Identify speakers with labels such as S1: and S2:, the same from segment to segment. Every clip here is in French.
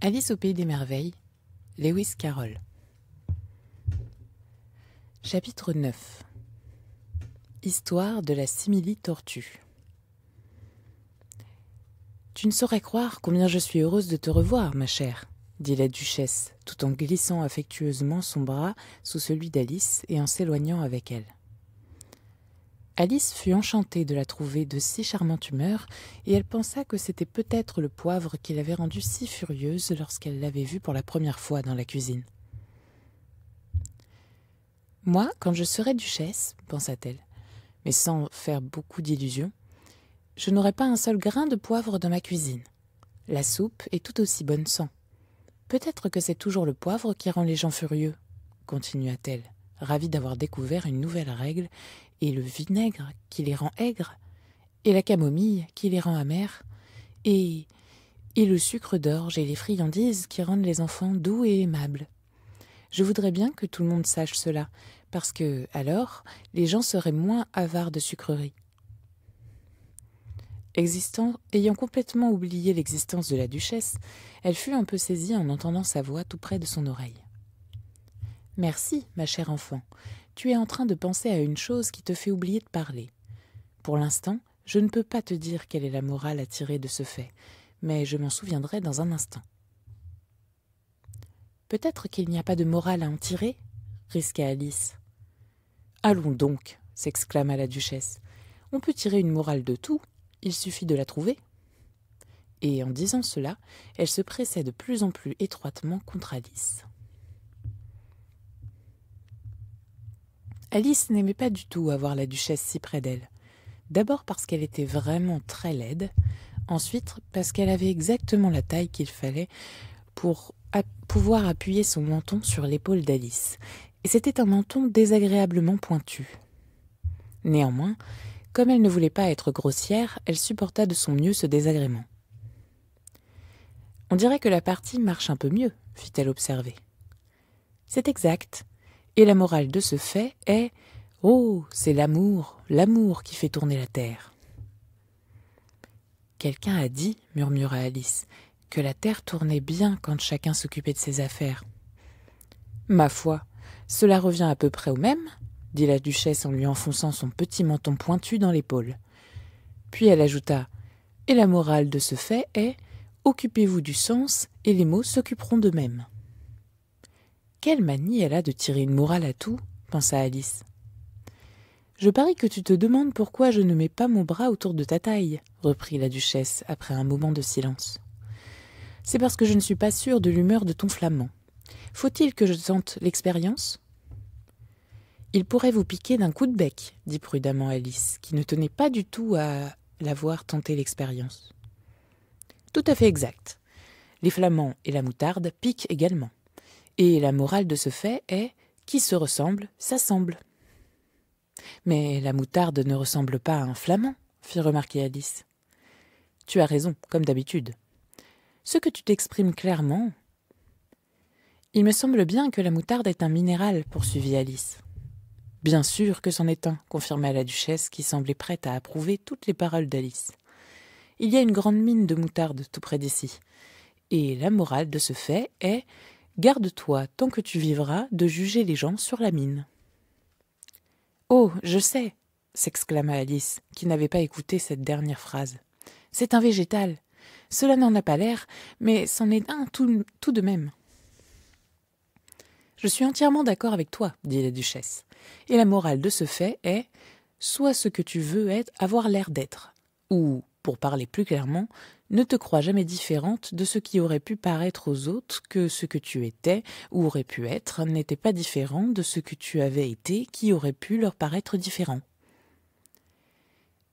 S1: Alice au pays des merveilles, Lewis Carroll. Chapitre 9 Histoire de la simili-tortue. Tu ne saurais croire combien je suis heureuse de te revoir, ma chère, dit la duchesse, tout en glissant affectueusement son bras sous celui d'Alice et en s'éloignant avec elle. Alice fut enchantée de la trouver de si charmante humeur, et elle pensa que c'était peut-être le poivre qui l'avait rendue si furieuse lorsqu'elle l'avait vue pour la première fois dans la cuisine. Moi, quand je serai duchesse, pensa-t-elle, mais sans faire beaucoup d'illusions, je n'aurai pas un seul grain de poivre dans ma cuisine. La soupe est tout aussi bonne sans. Peut-être que c'est toujours le poivre qui rend les gens furieux, continua-t-elle, ravie d'avoir découvert une nouvelle règle et le vinaigre qui les rend aigres, et la camomille qui les rend amères, et, et le sucre d'orge et les friandises qui rendent les enfants doux et aimables. Je voudrais bien que tout le monde sache cela, parce que, alors, les gens seraient moins avares de sucreries. Existant, ayant complètement oublié l'existence de la duchesse, elle fut un peu saisie en entendant sa voix tout près de son oreille. Merci, ma chère enfant tu es en train de penser à une chose qui te fait oublier de parler. Pour l'instant, je ne peux pas te dire quelle est la morale à tirer de ce fait, mais je m'en souviendrai dans un instant. Peut-être qu'il n'y a pas de morale à en tirer risqua Alice. Allons donc s'exclama la duchesse. On peut tirer une morale de tout, il suffit de la trouver. Et en disant cela, elle se pressait de plus en plus étroitement contre Alice. Alice n'aimait pas du tout avoir la duchesse si près d'elle. D'abord parce qu'elle était vraiment très laide, ensuite parce qu'elle avait exactement la taille qu'il fallait pour pouvoir appuyer son menton sur l'épaule d'Alice, et c'était un menton désagréablement pointu. Néanmoins, comme elle ne voulait pas être grossière, elle supporta de son mieux ce désagrément. On dirait que la partie marche un peu mieux, fit-elle observer. C'est exact, et la morale de ce fait est Oh, c'est l'amour, l'amour qui fait tourner la terre. Quelqu'un a dit, murmura Alice, que la terre tournait bien quand chacun s'occupait de ses affaires. Ma foi, cela revient à peu près au même, dit la duchesse en lui enfonçant son petit menton pointu dans l'épaule. Puis elle ajouta Et la morale de ce fait est Occupez-vous du sens, et les mots s'occuperont d'eux-mêmes. Quelle manie elle a de tirer une morale à tout, pensa Alice. Je parie que tu te demandes pourquoi je ne mets pas mon bras autour de ta taille, reprit la duchesse après un moment de silence. C'est parce que je ne suis pas sûre de l'humeur de ton flamand. Faut-il que je tente l'expérience Il pourrait vous piquer d'un coup de bec, dit prudemment Alice, qui ne tenait pas du tout à l'avoir tenté l'expérience. Tout à fait exact. Les flamands et la moutarde piquent également. Et la morale de ce fait est qui se ressemble, s'assemble. Mais la moutarde ne ressemble pas à un flamand, fit remarquer Alice. Tu as raison, comme d'habitude. Ce que tu t'exprimes clairement. Il me semble bien que la moutarde est un minéral, poursuivit Alice. Bien sûr que c'en est un, confirma la duchesse, qui semblait prête à approuver toutes les paroles d'Alice. Il y a une grande mine de moutarde tout près d'ici. Et la morale de ce fait est Garde-toi, tant que tu vivras, de juger les gens sur la mine. Oh, je sais s'exclama Alice, qui n'avait pas écouté cette dernière phrase. C'est un végétal. Cela n'en a pas l'air, mais c'en est un tout, de même. Je suis entièrement d'accord avec toi, dit la duchesse. Et la morale de ce fait est Sois ce que tu veux être, avoir l'air d'être. Ou pour parler plus clairement, ne te crois jamais différente de ce qui aurait pu paraître aux autres que ce que tu étais ou aurait pu être n'était pas différent de ce que tu avais été qui aurait pu leur paraître différent.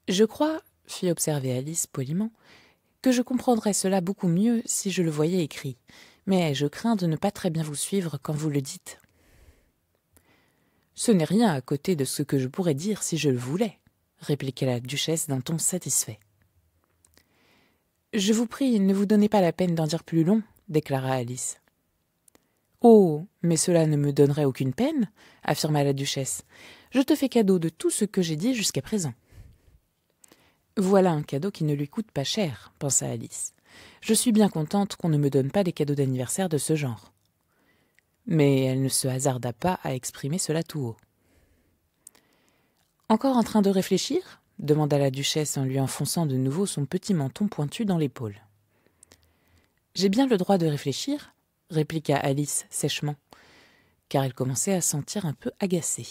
S1: Je crois, fit observer Alice poliment, que je comprendrais cela beaucoup mieux si je le voyais écrit, mais je crains de ne pas très bien vous suivre quand vous le dites. Ce n'est rien à côté de ce que je pourrais dire si je le voulais, répliqua la duchesse d'un ton satisfait. Je vous prie, ne vous donnez pas la peine d'en dire plus long, déclara Alice. Oh. Mais cela ne me donnerait aucune peine, affirma la duchesse. Je te fais cadeau de tout ce que j'ai dit jusqu'à présent. Voilà un cadeau qui ne lui coûte pas cher, pensa Alice. Je suis bien contente qu'on ne me donne pas des cadeaux d'anniversaire de ce genre. Mais elle ne se hasarda pas à exprimer cela tout haut. Encore en train de réfléchir demanda la duchesse en lui enfonçant de nouveau son petit menton pointu dans l'épaule. J'ai bien le droit de réfléchir, répliqua Alice sèchement, car elle commençait à sentir un peu agacée.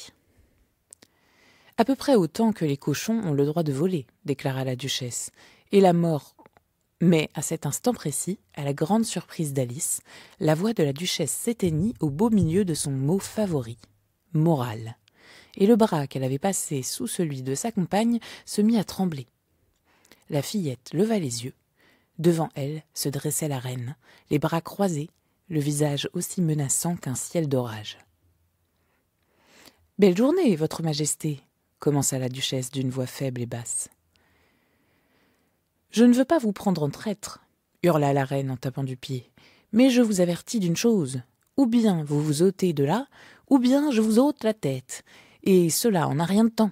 S1: À peu près autant que les cochons ont le droit de voler, déclara la duchesse, et la mort. Mais à cet instant précis, à la grande surprise d'Alice, la voix de la duchesse s'éteignit au beau milieu de son mot favori morale et le bras qu'elle avait passé sous celui de sa compagne se mit à trembler. La fillette leva les yeux. Devant elle se dressait la reine, les bras croisés, le visage aussi menaçant qu'un ciel d'orage. Belle journée, Votre Majesté, commença la duchesse d'une voix faible et basse. Je ne veux pas vous prendre en traître, hurla la reine en tapant du pied, mais je vous avertis d'une chose. Ou bien vous vous ôtez de là, ou bien je vous ôte la tête, et cela en a rien de temps.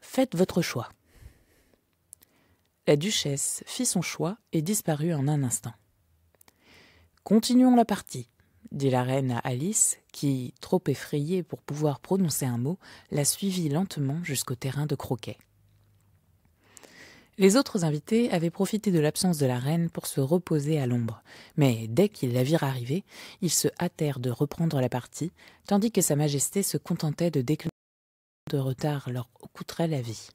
S1: Faites votre choix. La duchesse fit son choix et disparut en un instant. Continuons la partie, dit la reine à Alice, qui, trop effrayée pour pouvoir prononcer un mot, la suivit lentement jusqu'au terrain de croquet. Les autres invités avaient profité de l'absence de la reine pour se reposer à l'ombre, mais dès qu'ils la virent arriver, ils se hâtèrent de reprendre la partie, tandis que Sa Majesté se contentait de décliner de retard leur coûterait la vie.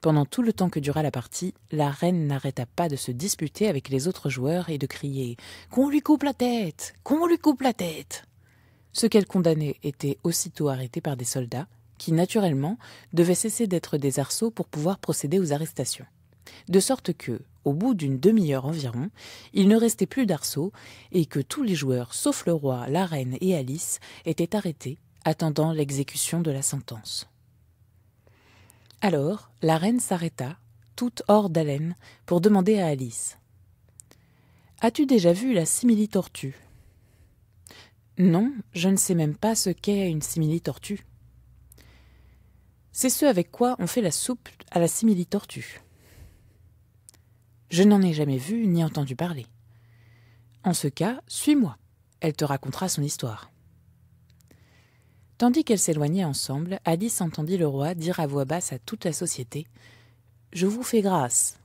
S1: Pendant tout le temps que dura la partie, la reine n'arrêta pas de se disputer avec les autres joueurs et de crier Qu'on lui coupe la tête Qu'on lui coupe la tête Ce qu'elle condamnait était aussitôt arrêté par des soldats, qui, naturellement, devaient cesser d'être des arceaux pour pouvoir procéder aux arrestations. De sorte que, au bout d'une demi-heure environ, il ne restait plus d'arceaux et que tous les joueurs, sauf le roi, la reine et Alice, étaient arrêtés attendant l'exécution de la sentence. Alors, la reine s'arrêta, toute hors d'haleine, pour demander à Alice. As-tu déjà vu la simili-tortue Non, je ne sais même pas ce qu'est une simili-tortue. C'est ce avec quoi on fait la soupe à la simili-tortue. Je n'en ai jamais vu ni entendu parler. En ce cas, suis-moi. Elle te racontera son histoire. Tandis qu'elles s'éloignaient ensemble, Alice entendit le roi dire à voix basse à toute la société Je vous fais grâce.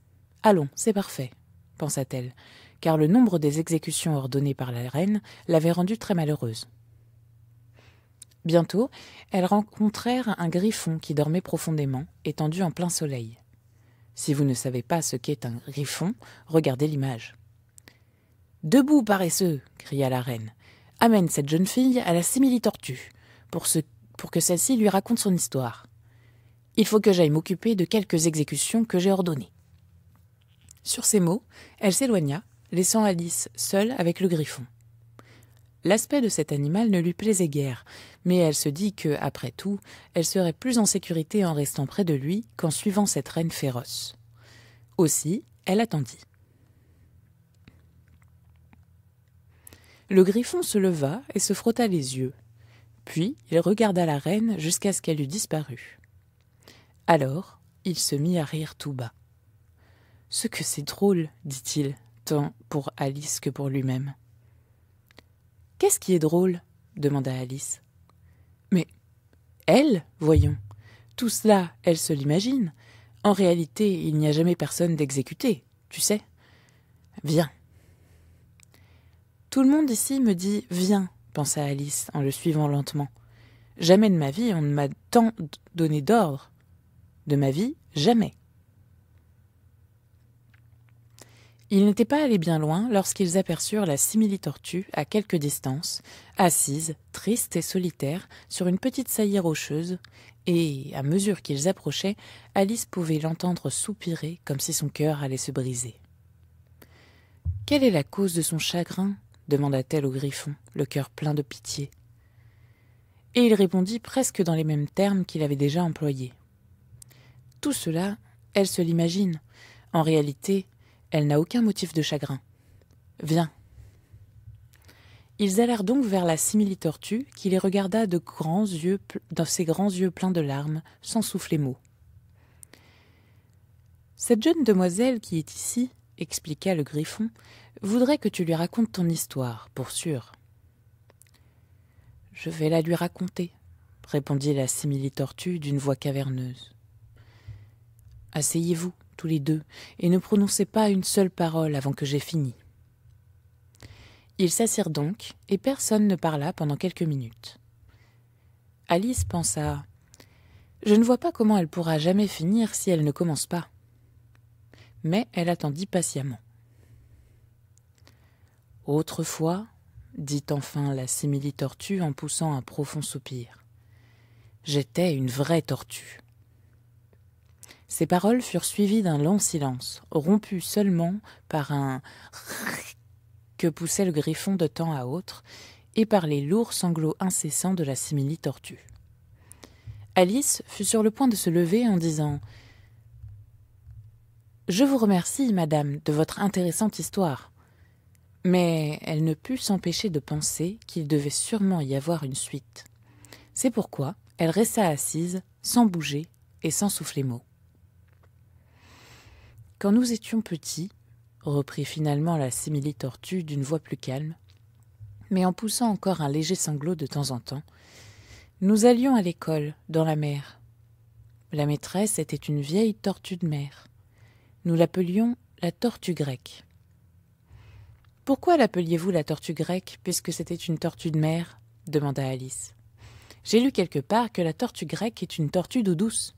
S1: Allons, c'est parfait, pensa-t-elle, car le nombre des exécutions ordonnées par la reine l'avait rendue très malheureuse. Bientôt, elles rencontrèrent un griffon qui dormait profondément, étendu en plein soleil. Si vous ne savez pas ce qu'est un griffon, regardez l'image. Debout, paresseux cria la reine. Amène cette jeune fille à la simili-tortue pour, que celle-ci lui raconte son histoire. Il faut que j'aille m'occuper de quelques exécutions que j'ai ordonnées. Sur ces mots, elle s'éloigna, laissant Alice seule avec le griffon. L'aspect de cet animal ne lui plaisait guère, mais elle se dit que, après tout, elle serait plus en sécurité en restant près de lui qu'en suivant cette reine féroce. Aussi, elle attendit. Le griffon se leva et se frotta les yeux, puis il regarda la reine jusqu'à ce qu'elle eût disparu. Alors il se mit à rire tout bas. Ce que c'est drôle, dit-il, tant pour Alice que pour lui-même. Qu'est-ce qui est drôle demanda Alice. Mais elle, voyons, tout cela, elle se l'imagine. En réalité, il n'y a jamais personne d'exécuté, tu sais. Viens. Tout le monde ici me dit viens pensa Alice en le suivant lentement. Jamais de ma vie on ne m'a tant donné d'ordre. De ma vie, jamais. Ils n'étaient pas allés bien loin lorsqu'ils aperçurent la simili-tortue à quelque distance, assise, triste et solitaire, sur une petite saillie rocheuse, et, à mesure qu'ils approchaient, Alice pouvait l'entendre soupirer comme si son cœur allait se briser. Quelle est la cause de son chagrin demanda-t-elle au griffon, le cœur plein de pitié. Et il répondit presque dans les mêmes termes qu'il avait déjà employés. Tout cela, elle se l'imagine. En réalité, elle n'a aucun motif de chagrin. Viens. Ils allèrent donc vers la simili-tortue, qui les regarda de grands yeux, dans ses grands yeux pleins de larmes, sans souffler mot. Cette jeune demoiselle qui est ici, expliqua le griffon, voudrait que tu lui racontes ton histoire, pour sûr. Je vais la lui raconter, répondit la simili-tortue d'une voix caverneuse. Asseyez-vous, tous les deux, et ne prononcez pas une seule parole avant que j'aie fini. Ils s'assirent donc, et personne ne parla pendant quelques minutes. Alice pensa Je ne vois pas comment elle pourra jamais finir si elle ne commence pas mais elle attendit patiemment. Autrefois, dit enfin la simili-tortue en poussant un profond soupir, j'étais une vraie tortue. Ces paroles furent suivies d'un long silence, rompu seulement par un que poussait le griffon de temps à autre, et par les lourds sanglots incessants de la simili-tortue. Alice fut sur le point de se lever en disant je vous remercie, madame, de votre intéressante histoire. Mais elle ne put s'empêcher de penser qu'il devait sûrement y avoir une suite. C'est pourquoi elle resta assise, sans bouger et sans souffler mot. Quand nous étions petits, reprit finalement la simili-tortue d'une voix plus calme, mais en poussant encore un léger sanglot de temps en temps, nous allions à l'école, dans la mer. La maîtresse était une vieille tortue de mer. Nous l'appelions la tortue grecque. Pourquoi l'appeliez-vous la tortue grecque puisque c'était une tortue de mer demanda Alice. J'ai lu quelque part que la tortue grecque est une tortue d'eau douce.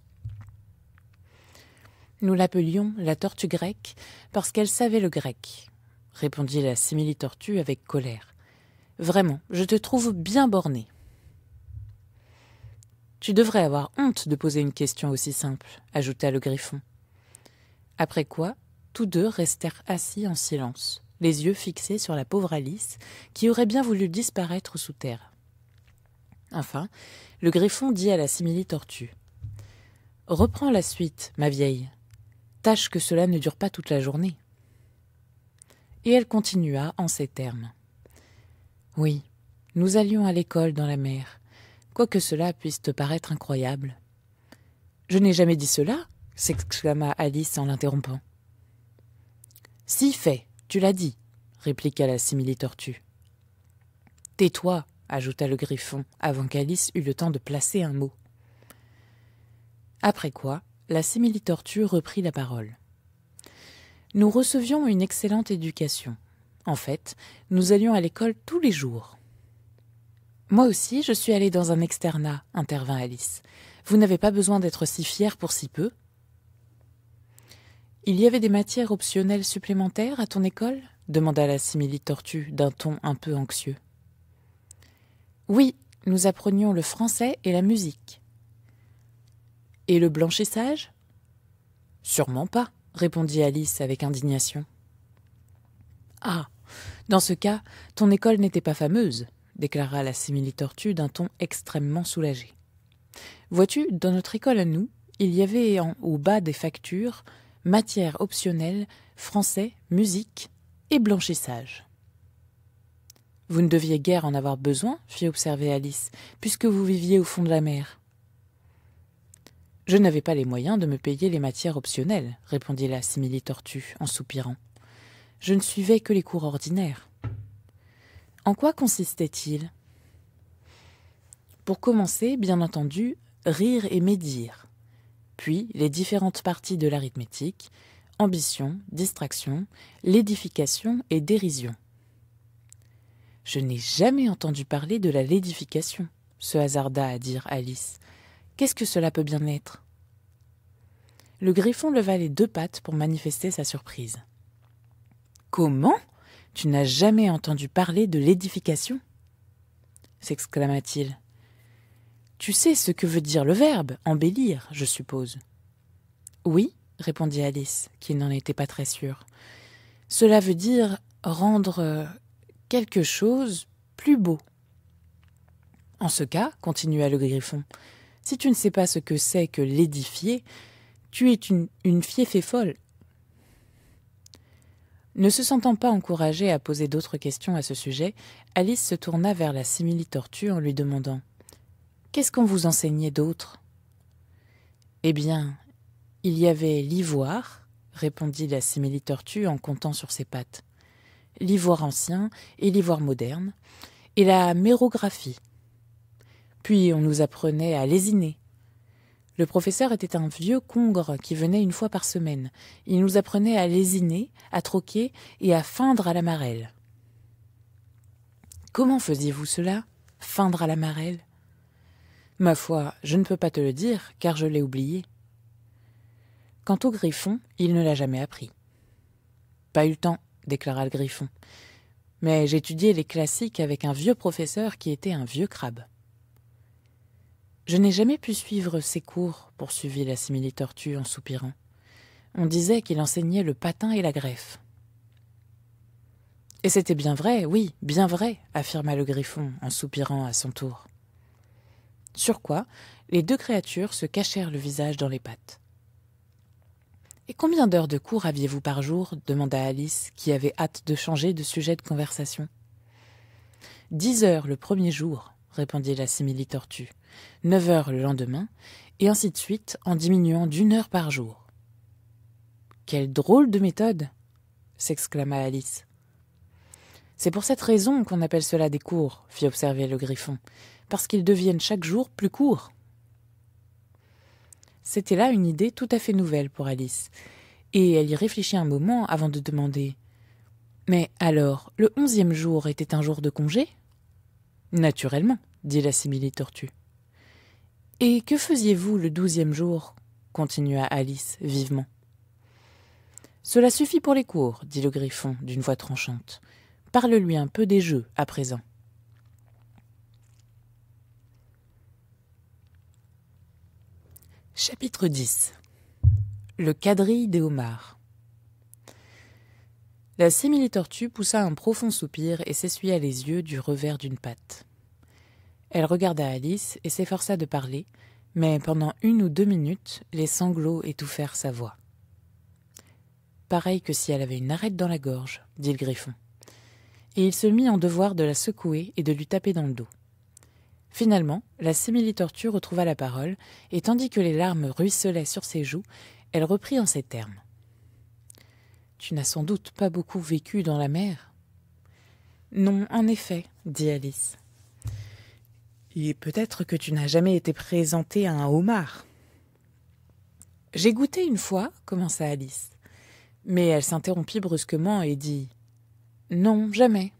S1: Nous l'appelions la tortue grecque parce qu'elle savait le grec, répondit la simili-tortue avec colère. Vraiment, je te trouve bien bornée. »« Tu devrais avoir honte de poser une question aussi simple, ajouta le griffon. Après quoi, tous deux restèrent assis en silence, les yeux fixés sur la pauvre Alice, qui aurait bien voulu disparaître sous terre. Enfin, le griffon dit à la simili-tortue Reprends la suite, ma vieille. Tâche que cela ne dure pas toute la journée. Et elle continua en ces termes Oui, nous allions à l'école dans la mer, quoique cela puisse te paraître incroyable. Je n'ai jamais dit cela, s'exclama Alice en l'interrompant. Si fait, tu l'as dit, répliqua la simili-tortue. Tais-toi, ajouta le griffon, avant qu'Alice eût le temps de placer un mot. Après quoi, la simili-tortue reprit la parole. Nous recevions une excellente éducation. En fait, nous allions à l'école tous les jours. Moi aussi, je suis allée dans un externat, intervint Alice. Vous n'avez pas besoin d'être si fière pour si peu. Il y avait des matières optionnelles supplémentaires à ton école demanda la simili-tortue d'un ton un peu anxieux. Oui, nous apprenions le français et la musique. Et le blanchissage Sûrement pas, répondit Alice avec indignation. Ah Dans ce cas, ton école n'était pas fameuse, déclara la simili-tortue d'un ton extrêmement soulagé. Vois-tu, dans notre école à nous, il y avait en, au bas des factures « Matières optionnelles, français, musique et blanchissage. Vous ne deviez guère en avoir besoin, fit observer Alice, puisque vous viviez au fond de la mer. Je n'avais pas les moyens de me payer les matières optionnelles, répondit la simili-tortue en soupirant. Je ne suivais que les cours ordinaires. En quoi consistait-il Pour commencer, bien entendu, rire et médire puis les différentes parties de l'arithmétique, ambition, distraction, l'édification et dérision. Je n'ai jamais entendu parler de la lédification, se hasarda à dire Alice. Qu'est-ce que cela peut bien être Le griffon leva les deux pattes pour manifester sa surprise. Comment Tu n'as jamais entendu parler de l'édification s'exclama-t-il. Tu sais ce que veut dire le verbe embellir, je suppose. Oui, répondit Alice, qui n'en était pas très sûre. Cela veut dire rendre euh, quelque chose plus beau. En ce cas, continua le griffon, si tu ne sais pas ce que c'est que l'édifier, tu es une, une folle. Ne se sentant pas encouragée à poser d'autres questions à ce sujet, Alice se tourna vers la simili-tortue en lui demandant Qu'est-ce qu'on vous enseignait d'autre Eh bien, il y avait l'ivoire, répondit la simili-tortue en comptant sur ses pattes, l'ivoire ancien et l'ivoire moderne, et la mérographie. Puis on nous apprenait à lésiner. Le professeur était un vieux congre qui venait une fois par semaine. Il nous apprenait à lésiner, à troquer et à feindre à la marelle. Comment faisiez-vous cela Feindre à la marelle Ma foi, je ne peux pas te le dire, car je l'ai oublié. Quant au griffon, il ne l'a jamais appris. Pas eu le temps, déclara le griffon. Mais j'étudiais les classiques avec un vieux professeur qui était un vieux crabe. Je n'ai jamais pu suivre ses cours, poursuivit la simili-tortue en soupirant. On disait qu'il enseignait le patin et la greffe. Et c'était bien vrai, oui, bien vrai, affirma le griffon en soupirant à son tour. Sur quoi les deux créatures se cachèrent le visage dans les pattes. Et combien d'heures de cours aviez-vous par jour demanda Alice, qui avait hâte de changer de sujet de conversation. Dix heures le premier jour, répondit la simili-tortue, neuf heures le lendemain, et ainsi de suite en diminuant d'une heure par jour. Quelle drôle de méthode s'exclama Alice. C'est pour cette raison qu'on appelle cela des cours, fit observer le griffon parce qu'ils deviennent chaque jour plus courts. C'était là une idée tout à fait nouvelle pour Alice, et elle y réfléchit un moment avant de demander Mais alors, le onzième jour était un jour de congé Naturellement, dit la simili-tortue. Et que faisiez-vous le douzième jour continua Alice vivement. Cela suffit pour les cours, dit le griffon d'une voix tranchante. Parle-lui un peu des jeux à présent. Chapitre 10 Le quadrille des homards La simili-tortue poussa un profond soupir et s'essuya les yeux du revers d'une patte. Elle regarda Alice et s'efforça de parler, mais pendant une ou deux minutes, les sanglots étouffèrent sa voix. Pareil que si elle avait une arête dans la gorge, dit le griffon. Et il se mit en devoir de la secouer et de lui taper dans le dos. Finalement, la sémilie tortue retrouva la parole, et tandis que les larmes ruisselaient sur ses joues, elle reprit en ces termes. Tu n'as sans doute pas beaucoup vécu dans la mer Non, en effet, dit Alice. Et peut-être que tu n'as jamais été présentée à un homard. J'ai goûté une fois, commença Alice. Mais elle s'interrompit brusquement et dit Non, jamais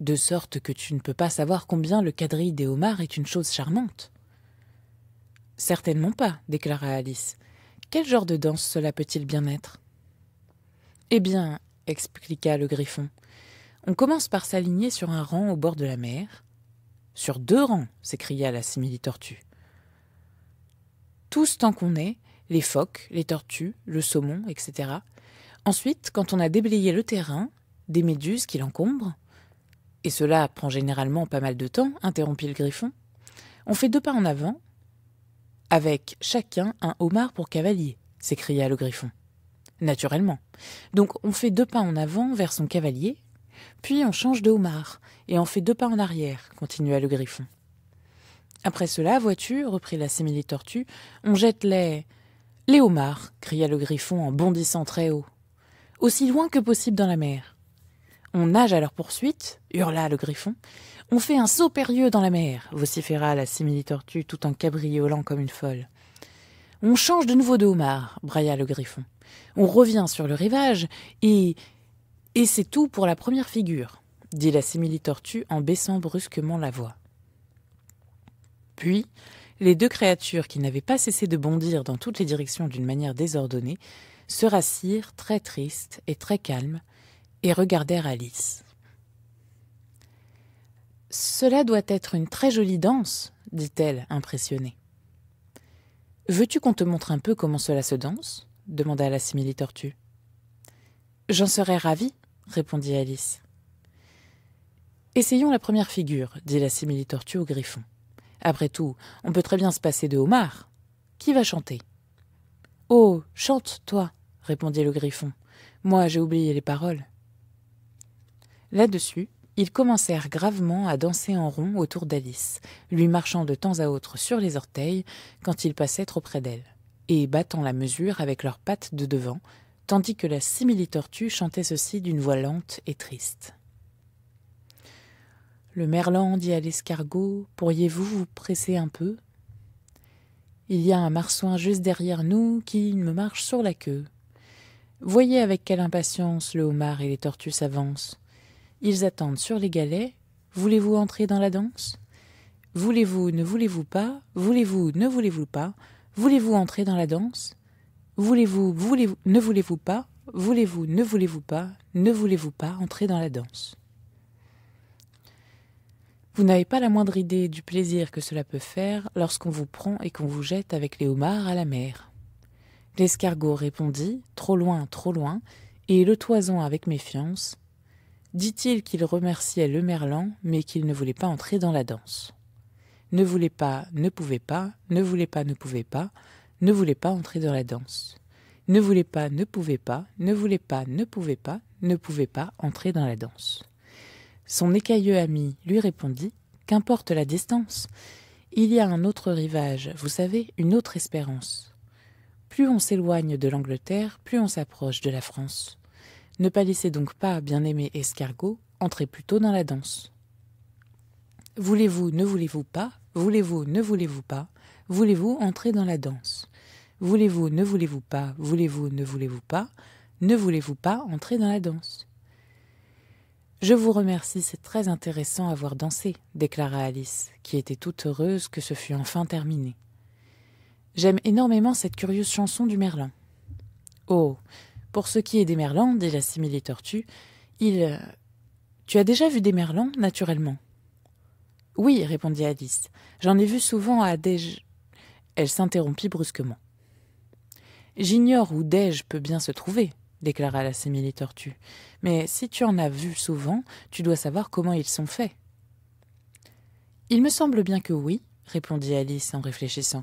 S1: de sorte que tu ne peux pas savoir combien le quadrille des homards est une chose charmante. Certainement pas, déclara Alice. Quel genre de danse cela peut-il bien être Eh bien, expliqua le griffon, on commence par s'aligner sur un rang au bord de la mer. Sur deux rangs, s'écria la simili-tortue. Tous tant qu'on est, les phoques, les tortues, le saumon, etc. Ensuite, quand on a déblayé le terrain, des méduses qui l'encombrent, et cela prend généralement pas mal de temps, interrompit le griffon, on fait deux pas en avant, avec chacun un homard pour cavalier, s'écria le griffon. Naturellement. Donc on fait deux pas en avant vers son cavalier, puis on change de homard, et on fait deux pas en arrière, continua le griffon. Après cela, vois-tu, reprit la simili-tortue, on jette les. Les homards, cria le griffon en bondissant très haut. Aussi loin que possible dans la mer. On nage à leur poursuite, hurla le griffon. On fait un saut périlleux dans la mer, vociféra la simili-tortue tout en cabriolant comme une folle. On change de nouveau de homard, brailla le griffon. On revient sur le rivage et. Et c'est tout pour la première figure, dit la simili-tortue en baissant brusquement la voix. Puis, les deux créatures qui n'avaient pas cessé de bondir dans toutes les directions d'une manière désordonnée se rassirent très tristes et très calmes et regardèrent Alice. Cela doit être une très jolie danse, dit-elle, impressionnée. Veux-tu qu'on te montre un peu comment cela se danse demanda la simili-tortue. J'en serais ravie, répondit Alice. Essayons la première figure, dit la simili-tortue au griffon. Après tout, on peut très bien se passer de homard. Qui va chanter Oh, chante, toi, répondit le griffon. Moi, j'ai oublié les paroles. Là-dessus, ils commencèrent gravement à danser en rond autour d'Alice, lui marchant de temps à autre sur les orteils quand ils passaient trop près d'elle, et battant la mesure avec leurs pattes de devant, tandis que la simili-tortue chantait ceci d'une voix lente et triste. Le merlan dit à l'escargot Pourriez-vous vous presser un peu Il y a un marsouin juste derrière nous qui me marche sur la queue. Voyez avec quelle impatience le homard et les tortues s'avancent. Ils attendent sur les galets. Voulez-vous entrer dans la danse Voulez-vous, ne voulez-vous pas Voulez-vous, ne voulez-vous pas Voulez-vous entrer dans la danse Voulez-vous, voulez-vous, ne voulez-vous pas Voulez-vous, ne voulez-vous pas Ne voulez-vous pas entrer dans la danse Vous n'avez pas la moindre idée du plaisir que cela peut faire lorsqu'on vous prend et qu'on vous jette avec les homards à la mer. L'escargot répondit, trop loin, trop loin, et le toison avec méfiance dit-il qu'il remerciait le merlan, mais qu'il ne voulait pas entrer dans la danse. Ne voulait pas, ne pouvait pas, ne voulait pas, ne pouvait pas, ne voulait pas entrer dans la danse. Ne voulait pas, ne pouvait pas, ne voulait pas, ne pouvait pas, ne pouvait pas entrer dans la danse. Son écailleux ami lui répondit Qu'importe la distance Il y a un autre rivage, vous savez, une autre espérance. Plus on s'éloigne de l'Angleterre, plus on s'approche de la France. Ne pâlissez donc pas, bien-aimé escargot, entrez plutôt dans la danse. Voulez-vous, ne voulez-vous pas Voulez-vous, ne voulez-vous pas Voulez-vous entrer dans la danse Voulez-vous, ne voulez-vous pas Voulez-vous, ne voulez-vous pas Ne voulez-vous pas entrer dans la danse Je vous remercie, c'est très intéressant avoir dansé, » déclara Alice, qui était toute heureuse que ce fût enfin terminé. J'aime énormément cette curieuse chanson du Merlin. Oh pour ce qui est des merlans, la similie tortue, il. Euh, tu as déjà vu des merlans, naturellement Oui, répondit Alice. J'en ai vu souvent à Dej. Elle s'interrompit brusquement. J'ignore où Dej peut bien se trouver, déclara la simili-tortue. Mais si tu en as vu souvent, tu dois savoir comment ils sont faits. Il me semble bien que oui, répondit Alice en réfléchissant.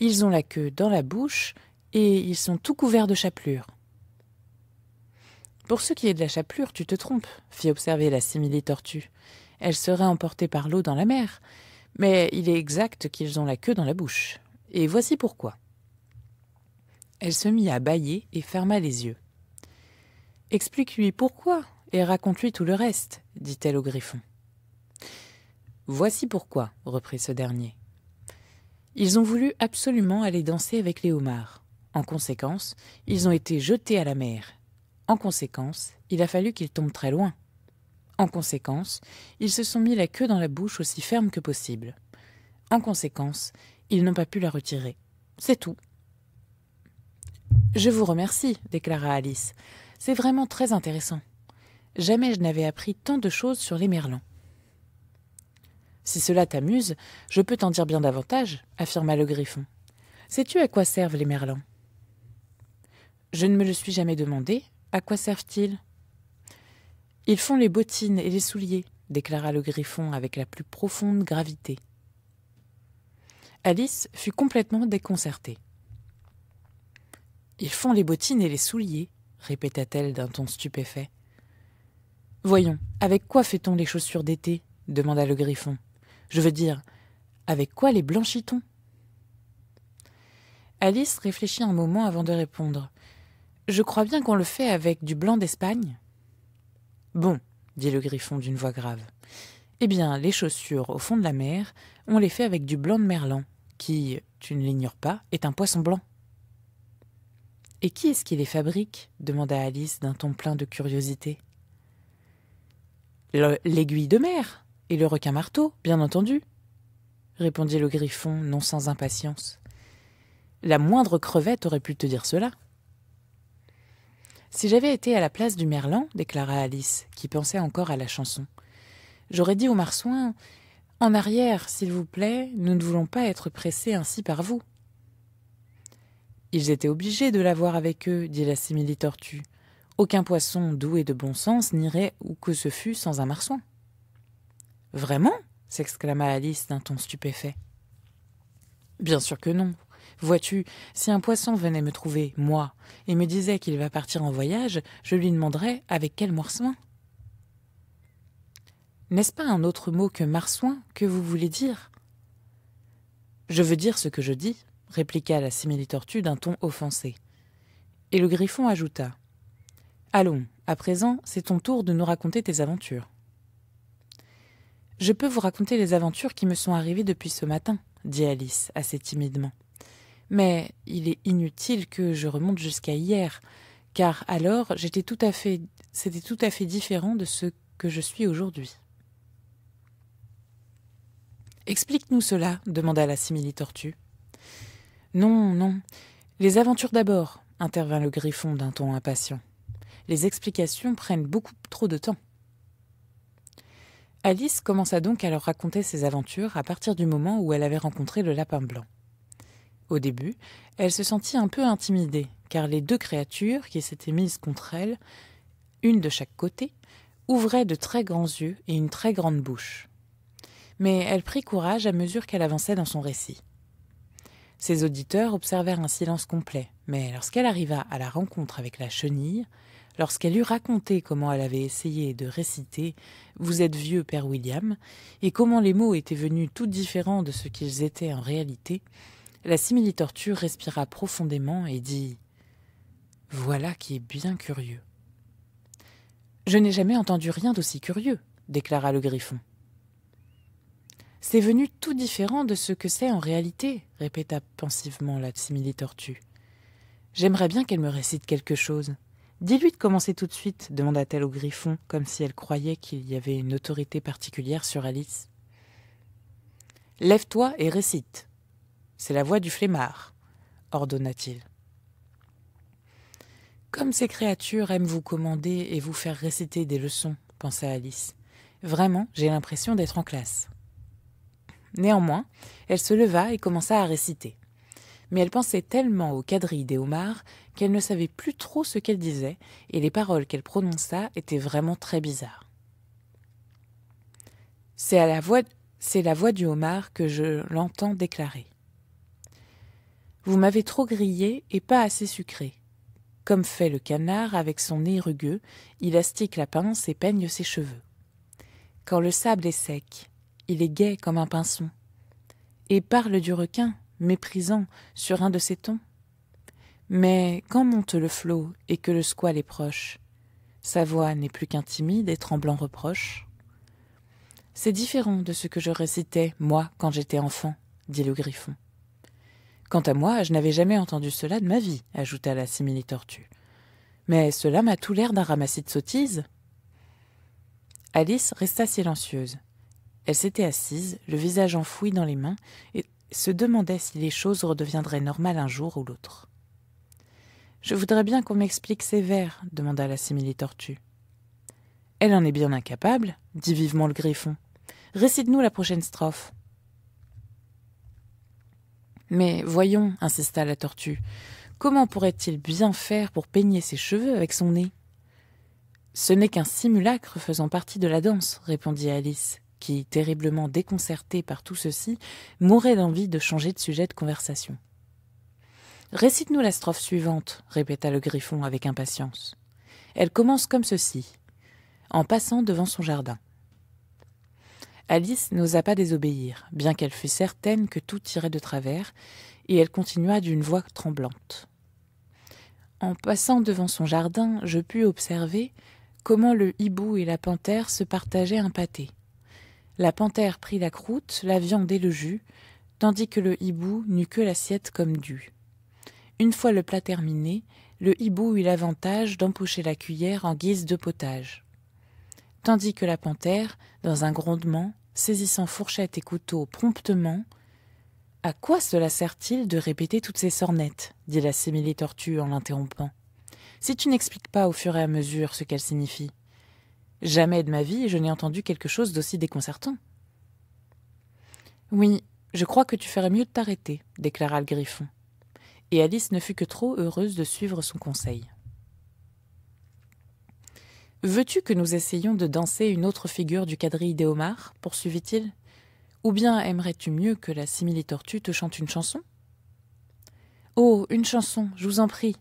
S1: Ils ont la queue dans la bouche et ils sont tout couverts de chapelures. Pour ce qui est de la chapelure, tu te trompes, fit observer la simili-tortue. Elle serait emportée par l'eau dans la mer, mais il est exact qu'ils ont la queue dans la bouche. Et voici pourquoi. Elle se mit à bâiller et ferma les yeux. Explique-lui pourquoi et raconte-lui tout le reste, dit-elle au griffon. Voici pourquoi, reprit ce dernier. Ils ont voulu absolument aller danser avec les homards. En conséquence, ils ont été jetés à la mer en conséquence, il a fallu qu'ils tombent très loin. En conséquence, ils se sont mis la queue dans la bouche aussi ferme que possible. En conséquence, ils n'ont pas pu la retirer. C'est tout. Je vous remercie, déclara Alice. C'est vraiment très intéressant. Jamais je n'avais appris tant de choses sur les merlans. Si cela t'amuse, je peux t'en dire bien davantage, affirma le griffon. Sais-tu à quoi servent les merlans Je ne me le suis jamais demandé, à quoi servent-ils Ils font les bottines et les souliers, déclara le griffon avec la plus profonde gravité. Alice fut complètement déconcertée. Ils font les bottines et les souliers, répéta-t-elle d'un ton stupéfait. Voyons, avec quoi fait-on les chaussures d'été demanda le griffon. Je veux dire, avec quoi les blanchit-on Alice réfléchit un moment avant de répondre. Je crois bien qu'on le fait avec du blanc d'Espagne. Bon, dit le griffon d'une voix grave. Eh bien, les chaussures au fond de la mer, on les fait avec du blanc de merlan, qui, tu ne l'ignores pas, est un poisson blanc. Et qui est-ce qui les fabrique demanda Alice d'un ton plein de curiosité. L'aiguille de mer et le requin marteau, bien entendu, répondit le griffon, non sans impatience. La moindre crevette aurait pu te dire cela. Si j'avais été à la place du Merlan, déclara Alice, qui pensait encore à la chanson, j'aurais dit au marsouins, En arrière, s'il vous plaît, nous ne voulons pas être pressés ainsi par vous. Ils étaient obligés de l'avoir avec eux, dit la simili-tortue. Aucun poisson doux et de bon sens n'irait où que ce fût sans un marsouin. Vraiment s'exclama Alice d'un ton stupéfait. Bien sûr que non, Vois-tu, si un poisson venait me trouver, moi, et me disait qu'il va partir en voyage, je lui demanderais avec quel morceau. N'est-ce pas un autre mot que marsouin que vous voulez dire Je veux dire ce que je dis, répliqua la tortue d'un ton offensé. Et le griffon ajouta Allons, à présent, c'est ton tour de nous raconter tes aventures. Je peux vous raconter les aventures qui me sont arrivées depuis ce matin, dit Alice assez timidement mais il est inutile que je remonte jusqu'à hier, car alors j'étais tout à fait c'était tout à fait différent de ce que je suis aujourd'hui. Explique-nous cela, demanda la simili-tortue. Non, non, les aventures d'abord, intervint le griffon d'un ton impatient. Les explications prennent beaucoup trop de temps. Alice commença donc à leur raconter ses aventures à partir du moment où elle avait rencontré le lapin blanc. Au début, elle se sentit un peu intimidée, car les deux créatures qui s'étaient mises contre elle, une de chaque côté, ouvraient de très grands yeux et une très grande bouche. Mais elle prit courage à mesure qu'elle avançait dans son récit. Ses auditeurs observèrent un silence complet, mais lorsqu'elle arriva à la rencontre avec la chenille, lorsqu'elle eut raconté comment elle avait essayé de réciter Vous êtes vieux, Père William, et comment les mots étaient venus tout différents de ce qu'ils étaient en réalité, la simili-tortue respira profondément et dit Voilà qui est bien curieux. Je n'ai jamais entendu rien d'aussi curieux, déclara le griffon. C'est venu tout différent de ce que c'est en réalité, répéta pensivement la simili-tortue. J'aimerais bien qu'elle me récite quelque chose. Dis-lui de commencer tout de suite, demanda-t-elle au griffon, comme si elle croyait qu'il y avait une autorité particulière sur Alice. Lève-toi et récite, c'est la voix du flemmard, ordonna-t-il. Comme ces créatures aiment vous commander et vous faire réciter des leçons, pensa Alice. Vraiment, j'ai l'impression d'être en classe. Néanmoins, elle se leva et commença à réciter. Mais elle pensait tellement aux quadrilles des homards qu'elle ne savait plus trop ce qu'elle disait, et les paroles qu'elle prononça étaient vraiment très bizarres. C'est la voix, c'est la voix du homard que je l'entends déclarer. Vous m'avez trop grillé et pas assez sucré. Comme fait le canard avec son nez rugueux, il astique la pince et peigne ses cheveux. Quand le sable est sec, il est gai comme un pinson. Et parle du requin, méprisant, sur un de ses tons. Mais quand monte le flot et que le squale est proche, sa voix n'est plus qu'un timide et tremblant reproche. C'est différent de ce que je récitais, moi, quand j'étais enfant, dit le griffon. Quant à moi, je n'avais jamais entendu cela de ma vie, ajouta la simili-tortue. Mais cela m'a tout l'air d'un ramassis de sottises. Alice resta silencieuse. Elle s'était assise, le visage enfoui dans les mains, et se demandait si les choses redeviendraient normales un jour ou l'autre. Je voudrais bien qu'on m'explique ces vers, demanda la simili-tortue. Elle en est bien incapable, dit vivement le griffon. Récite-nous la prochaine strophe. Mais voyons, insista la tortue, comment pourrait-il bien faire pour peigner ses cheveux avec son nez Ce n'est qu'un simulacre faisant partie de la danse, répondit Alice, qui, terriblement déconcertée par tout ceci, mourait d'envie de changer de sujet de conversation. Récite-nous la strophe suivante, répéta le griffon avec impatience. Elle commence comme ceci, en passant devant son jardin. Alice n'osa pas désobéir, bien qu'elle fût certaine que tout tirait de travers, et elle continua d'une voix tremblante. En passant devant son jardin, je pus observer comment le hibou et la panthère se partageaient un pâté. La panthère prit la croûte, la viande et le jus, tandis que le hibou n'eut que l'assiette comme dû. Une fois le plat terminé, le hibou eut l'avantage d'empocher la cuillère en guise de potage tandis que la panthère, dans un grondement, saisissant fourchette et couteau promptement, À quoi cela sert-il de répéter toutes ces sornettes dit la simili-tortue en l'interrompant. Si tu n'expliques pas au fur et à mesure ce qu'elle signifie. Jamais de ma vie je n'ai entendu quelque chose d'aussi déconcertant. Oui, je crois que tu ferais mieux de t'arrêter, déclara le griffon. Et Alice ne fut que trop heureuse de suivre son conseil. Veux-tu que nous essayions de danser une autre figure du quadrille des homards poursuivit-il. Ou bien aimerais-tu mieux que la simili-tortue te chante une chanson Oh, une chanson, je vous en prie.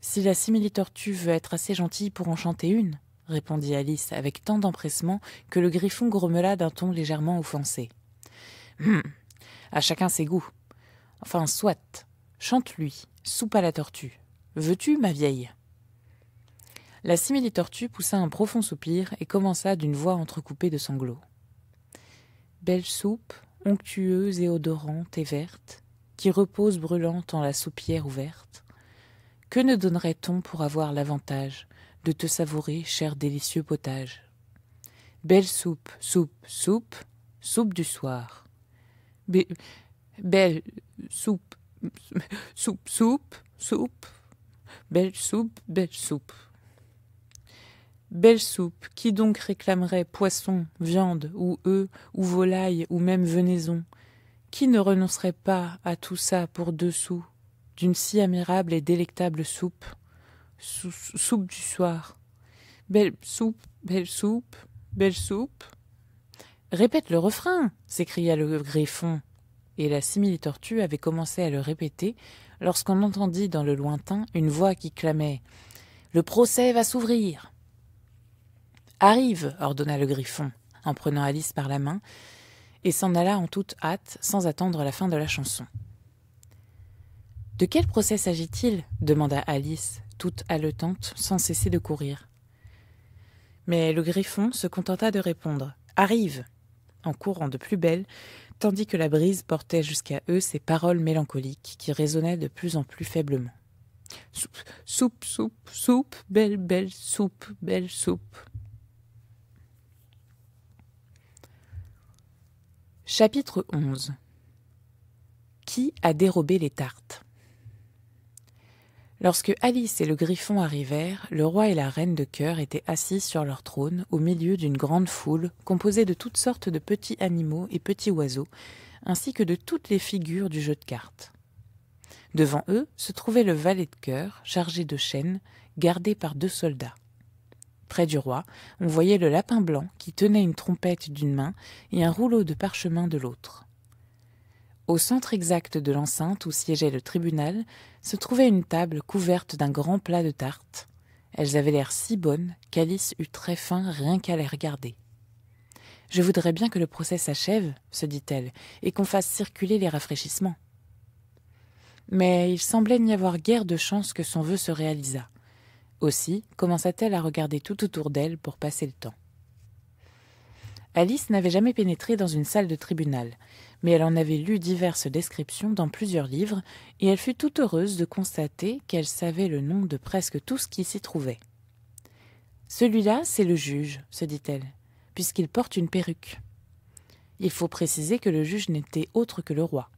S1: Si la simili-tortue veut être assez gentille pour en chanter une, répondit Alice avec tant d'empressement que le griffon grommela d'un ton légèrement offensé. Hum, à chacun ses goûts. Enfin, soit. Chante-lui, soupe à la tortue. Veux-tu, ma vieille la simili-tortue poussa un profond soupir et commença d'une voix entrecoupée de sanglots. Belle soupe, onctueuse et odorante et verte, qui repose brûlante en la soupière ouverte. Que ne donnerait-on pour avoir l'avantage de te savourer, cher délicieux potage Belle soupe, soupe, soupe, soupe du soir. belle soupe, soupe, soupe, soupe, belle soupe, belle soupe. Belle soupe, qui donc réclamerait poisson, viande, ou œufs, ou volaille, ou même venaison Qui ne renoncerait pas à tout ça pour deux sous D'une si admirable et délectable soupe Soupe du soir. Belle soupe, belle soupe, belle soupe. Répète le refrain s'écria le greffon. Et la simile tortue avait commencé à le répéter lorsqu'on entendit dans le lointain une voix qui clamait Le procès va s'ouvrir Arrive, ordonna le griffon, en prenant Alice par la main, et s'en alla en toute hâte, sans attendre la fin de la chanson. De quel procès s'agit-il demanda Alice, toute haletante, sans cesser de courir. Mais le griffon se contenta de répondre Arrive en courant de plus belle, tandis que la brise portait jusqu'à eux ces paroles mélancoliques qui résonnaient de plus en plus faiblement. Soupe, soupe, soupe, soupe, belle, belle soupe, belle soupe. Chapitre 11 Qui a dérobé les tartes Lorsque Alice et le griffon arrivèrent, le roi et la reine de cœur étaient assis sur leur trône au milieu d'une grande foule composée de toutes sortes de petits animaux et petits oiseaux, ainsi que de toutes les figures du jeu de cartes. Devant eux se trouvait le valet de cœur, chargé de chaînes, gardé par deux soldats. Près du roi, on voyait le lapin blanc qui tenait une trompette d'une main et un rouleau de parchemin de l'autre. Au centre exact de l'enceinte où siégeait le tribunal se trouvait une table couverte d'un grand plat de tartes. Elles avaient l'air si bonnes qu'Alice eut très faim rien qu'à les regarder. Je voudrais bien que le procès s'achève, se dit-elle, et qu'on fasse circuler les rafraîchissements. Mais il semblait n'y avoir guère de chance que son vœu se réalisât. Aussi commença-t-elle à regarder tout autour d'elle pour passer le temps. Alice n'avait jamais pénétré dans une salle de tribunal, mais elle en avait lu diverses descriptions dans plusieurs livres, et elle fut toute heureuse de constater qu'elle savait le nom de presque tout ce qui s'y trouvait. Celui-là, c'est le juge, se dit-elle, puisqu'il porte une perruque. Il faut préciser que le juge n'était autre que le roi.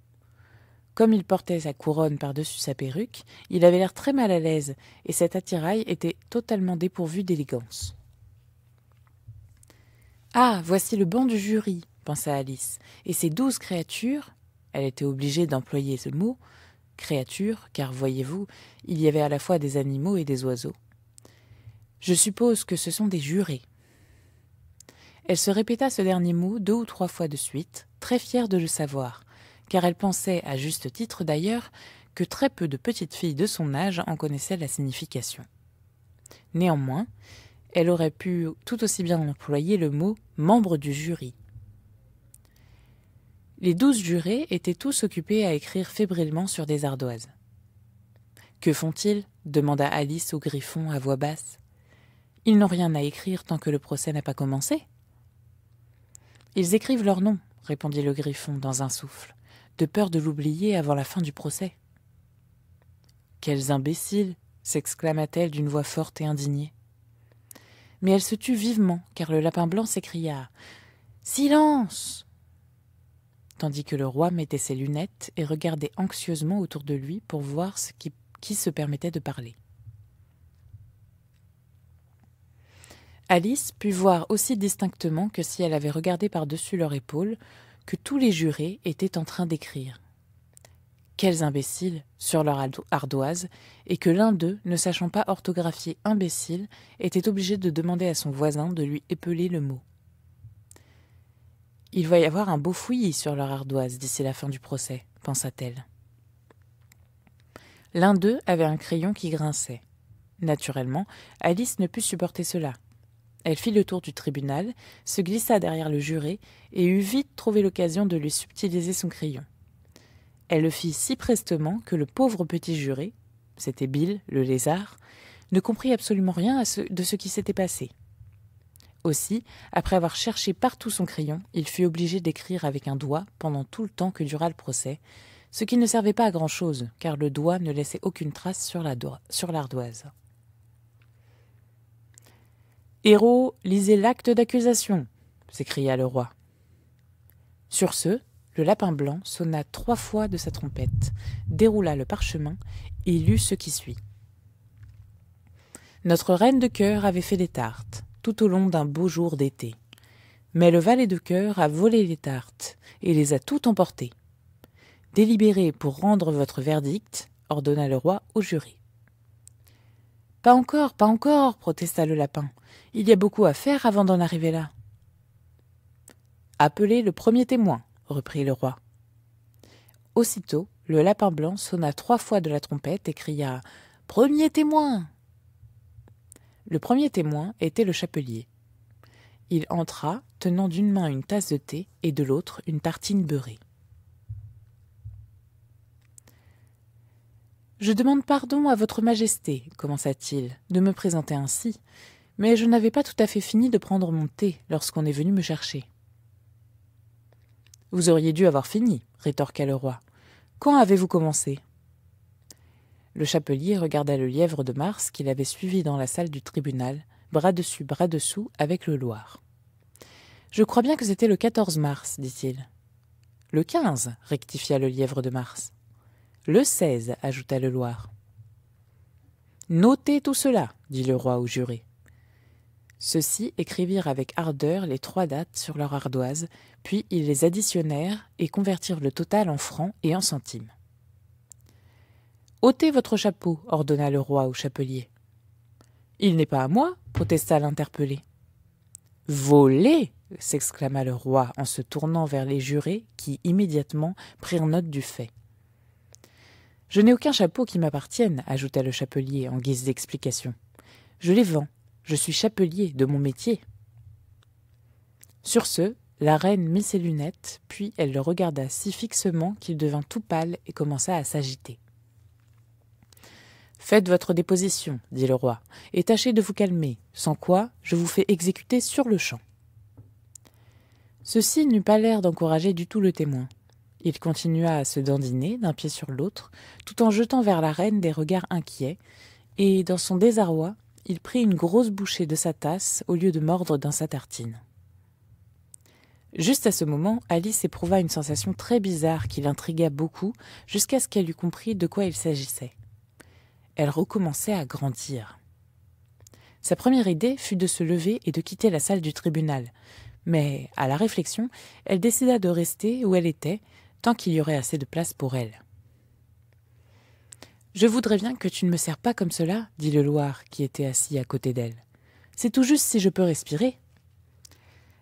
S1: Comme il portait sa couronne par-dessus sa perruque, il avait l'air très mal à l'aise, et cet attirail était totalement dépourvu d'élégance. Ah, voici le banc du jury, pensa Alice, et ces douze créatures elle était obligée d'employer ce mot créatures, car voyez-vous, il y avait à la fois des animaux et des oiseaux. Je suppose que ce sont des jurés. Elle se répéta ce dernier mot deux ou trois fois de suite, très fière de le savoir, car elle pensait, à juste titre d'ailleurs, que très peu de petites filles de son âge en connaissaient la signification. Néanmoins, elle aurait pu tout aussi bien employer le mot membre du jury. Les douze jurés étaient tous occupés à écrire fébrilement sur des ardoises. Que font-ils demanda Alice au griffon à voix basse. Ils n'ont rien à écrire tant que le procès n'a pas commencé. Ils écrivent leur nom, répondit le griffon dans un souffle de peur de l'oublier avant la fin du procès. Quels imbéciles s'exclama-t-elle d'une voix forte et indignée. Mais elle se tut vivement, car le lapin blanc s'écria Silence tandis que le roi mettait ses lunettes et regardait anxieusement autour de lui pour voir qui se permettait de parler. Alice put voir aussi distinctement que si elle avait regardé par-dessus leur épaule que tous les jurés étaient en train d'écrire. Quels imbéciles sur leur ardoise, et que l'un d'eux, ne sachant pas orthographier imbécile, était obligé de demander à son voisin de lui épeler le mot. Il va y avoir un beau fouillis sur leur ardoise d'ici la fin du procès, pensa-t-elle. L'un d'eux avait un crayon qui grinçait. Naturellement, Alice ne put supporter cela. Elle fit le tour du tribunal, se glissa derrière le juré et eut vite trouvé l'occasion de lui subtiliser son crayon. Elle le fit si prestement que le pauvre petit juré, c'était Bill, le lézard, ne comprit absolument rien de ce qui s'était passé. Aussi, après avoir cherché partout son crayon, il fut obligé d'écrire avec un doigt pendant tout le temps que dura le procès, ce qui ne servait pas à grand-chose, car le doigt ne laissait aucune trace sur l'ardoise. Héros, lisez l'acte d'accusation s'écria le roi. Sur ce, le lapin blanc sonna trois fois de sa trompette, déroula le parchemin et lut ce qui suit. Notre reine de cœur avait fait des tartes, tout au long d'un beau jour d'été. Mais le valet de cœur a volé les tartes et les a toutes emportées. Délibérez pour rendre votre verdict, ordonna le roi au jury. Pas encore, pas encore, protesta le lapin. Il y a beaucoup à faire avant d'en arriver là. Appelez le premier témoin, reprit le roi. Aussitôt, le lapin blanc sonna trois fois de la trompette et cria Premier témoin Le premier témoin était le chapelier. Il entra, tenant d'une main une tasse de thé et de l'autre une tartine beurrée. Je demande pardon à Votre Majesté, commença-t-il, de me présenter ainsi, mais je n'avais pas tout à fait fini de prendre mon thé lorsqu'on est venu me chercher. Vous auriez dû avoir fini, rétorqua le roi. Quand avez-vous commencé Le chapelier regarda le lièvre de Mars qu'il avait suivi dans la salle du tribunal, bras dessus, bras dessous, avec le Loir. Je crois bien que c'était le 14 mars, dit-il. Le 15, rectifia le lièvre de Mars. Le 16, ajouta le Loir. Notez tout cela, dit le roi au juré. Ceux-ci écrivirent avec ardeur les trois dates sur leur ardoise, puis ils les additionnèrent et convertirent le total en francs et en centimes. Ôtez votre chapeau, ordonna le roi au chapelier. Il n'est pas à moi, protesta l'interpellé. Volé s'exclama le roi en se tournant vers les jurés qui immédiatement prirent note du fait. Je n'ai aucun chapeau qui m'appartienne, ajouta le chapelier en guise d'explication. Je les vends je suis chapelier de mon métier. Sur ce, la reine mit ses lunettes, puis elle le regarda si fixement qu'il devint tout pâle et commença à s'agiter. Faites votre déposition, dit le roi, et tâchez de vous calmer, sans quoi je vous fais exécuter sur le champ. Ceci n'eut pas l'air d'encourager du tout le témoin. Il continua à se dandiner d'un pied sur l'autre, tout en jetant vers la reine des regards inquiets, et dans son désarroi, il prit une grosse bouchée de sa tasse au lieu de mordre dans sa tartine. Juste à ce moment, Alice éprouva une sensation très bizarre qui l'intrigua beaucoup jusqu'à ce qu'elle eût compris de quoi il s'agissait. Elle recommençait à grandir. Sa première idée fut de se lever et de quitter la salle du tribunal, mais, à la réflexion, elle décida de rester où elle était tant qu'il y aurait assez de place pour elle. Je voudrais bien que tu ne me sers pas comme cela, dit le Loir, qui était assis à côté d'elle. C'est tout juste si je peux respirer.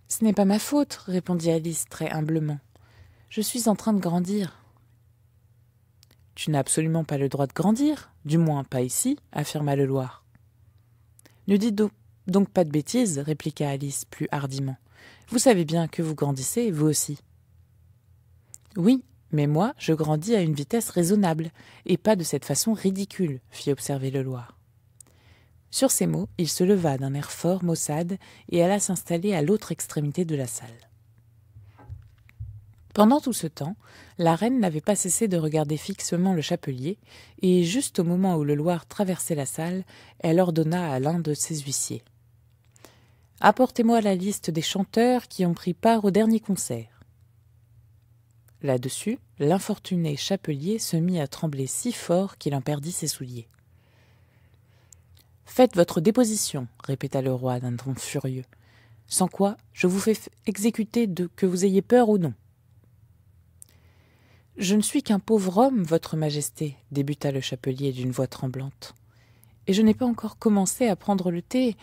S1: Ce n'est pas ma faute, répondit Alice très humblement. Je suis en train de grandir. Tu n'as absolument pas le droit de grandir, du moins pas ici, affirma le Loir. Ne dites donc, donc pas de bêtises, répliqua Alice plus hardiment. Vous savez bien que vous grandissez, vous aussi. Oui, mais moi, je grandis à une vitesse raisonnable, et pas de cette façon ridicule, fit observer le Loir. Sur ces mots, il se leva d'un air fort maussade et alla s'installer à l'autre extrémité de la salle. Pendant tout ce temps, la reine n'avait pas cessé de regarder fixement le chapelier, et juste au moment où le Loir traversait la salle, elle ordonna à l'un de ses huissiers. Apportez-moi la liste des chanteurs qui ont pris part au dernier concert. Là-dessus, l'infortuné chapelier se mit à trembler si fort qu'il en perdit ses souliers. Faites votre déposition, répéta le roi d'un ton furieux, sans quoi je vous fais exécuter de que vous ayez peur ou non. Je ne suis qu'un pauvre homme, Votre Majesté, débuta le chapelier d'une voix tremblante, et je n'ai pas encore commencé à prendre le thé,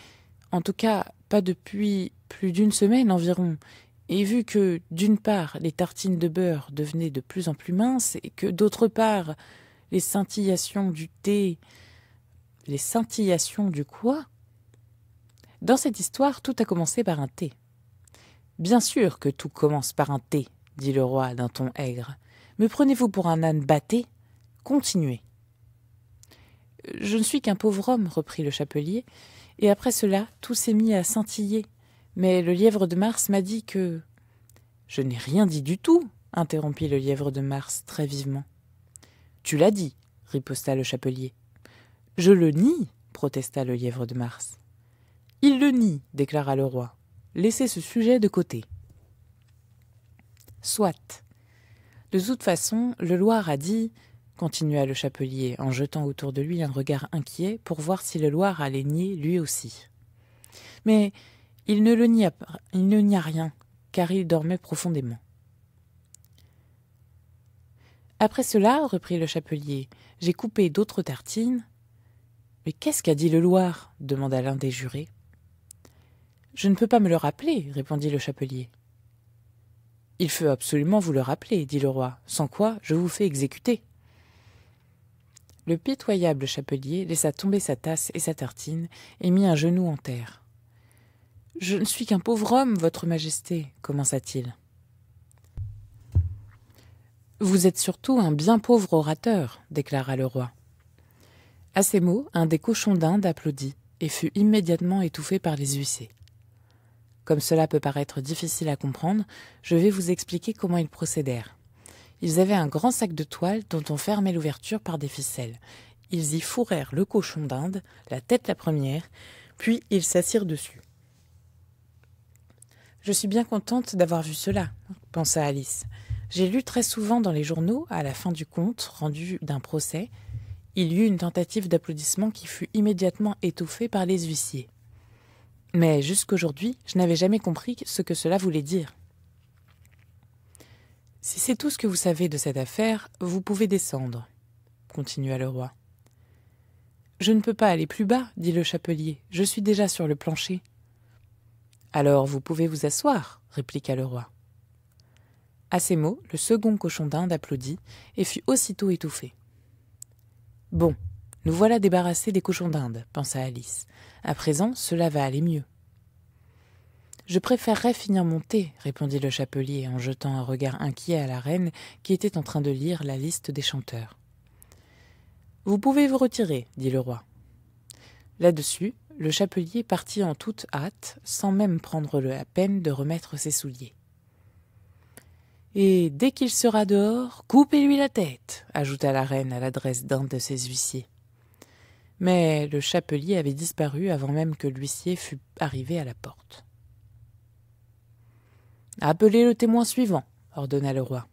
S1: en tout cas pas depuis plus d'une semaine environ, et vu que, d'une part, les tartines de beurre devenaient de plus en plus minces, et que, d'autre part, les scintillations du thé, les scintillations du quoi Dans cette histoire, tout a commencé par un thé. Bien sûr que tout commence par un thé, dit le roi d'un ton aigre. Me prenez-vous pour un âne batté Continuez. Je ne suis qu'un pauvre homme, reprit le chapelier, et après cela, tout s'est mis à scintiller mais le lièvre de Mars m'a dit que. Je n'ai rien dit du tout, interrompit le lièvre de Mars très vivement. Tu l'as dit, riposta le chapelier. Je le nie, protesta le lièvre de Mars. Il le nie, déclara le roi. Laissez ce sujet de côté. Soit. De toute façon, le Loir a dit, continua le chapelier en jetant autour de lui un regard inquiet pour voir si le Loir allait nier lui aussi. Mais il ne le il ne nia rien, car il dormait profondément. Après cela, reprit le chapelier, j'ai coupé d'autres tartines. Mais qu'est-ce qu'a dit le Loir demanda l'un des jurés. Je ne peux pas me le rappeler, répondit le chapelier. Il faut absolument vous le rappeler, dit le roi, sans quoi je vous fais exécuter. Le pitoyable chapelier laissa tomber sa tasse et sa tartine et mit un genou en terre. Je ne suis qu'un pauvre homme, Votre Majesté, commença-t-il. Vous êtes surtout un bien pauvre orateur, déclara le roi. À ces mots, un des cochons d'Inde applaudit et fut immédiatement étouffé par les huissiers. Comme cela peut paraître difficile à comprendre, je vais vous expliquer comment ils procédèrent. Ils avaient un grand sac de toile dont on fermait l'ouverture par des ficelles. Ils y fourrèrent le cochon d'Inde, la tête la première, puis ils s'assirent dessus. Je suis bien contente d'avoir vu cela, pensa Alice. J'ai lu très souvent dans les journaux, à la fin du compte rendu d'un procès, il y eut une tentative d'applaudissement qui fut immédiatement étouffée par les huissiers. Mais jusqu'aujourd'hui, je n'avais jamais compris ce que cela voulait dire. Si c'est tout ce que vous savez de cette affaire, vous pouvez descendre, continua le roi. Je ne peux pas aller plus bas, dit le chapelier, je suis déjà sur le plancher. Alors vous pouvez vous asseoir, répliqua le roi. À ces mots, le second cochon d'Inde applaudit et fut aussitôt étouffé. Bon, nous voilà débarrassés des cochons d'Inde, pensa Alice. À présent, cela va aller mieux. Je préférerais finir mon thé, répondit le chapelier en jetant un regard inquiet à la reine qui était en train de lire la liste des chanteurs. Vous pouvez vous retirer, dit le roi. Là-dessus, le chapelier partit en toute hâte, sans même prendre la peine de remettre ses souliers. Et dès qu'il sera dehors, coupez-lui la tête, ajouta la reine à l'adresse d'un de ses huissiers. Mais le chapelier avait disparu avant même que l'huissier fût arrivé à la porte. Appelez le témoin suivant, ordonna le roi.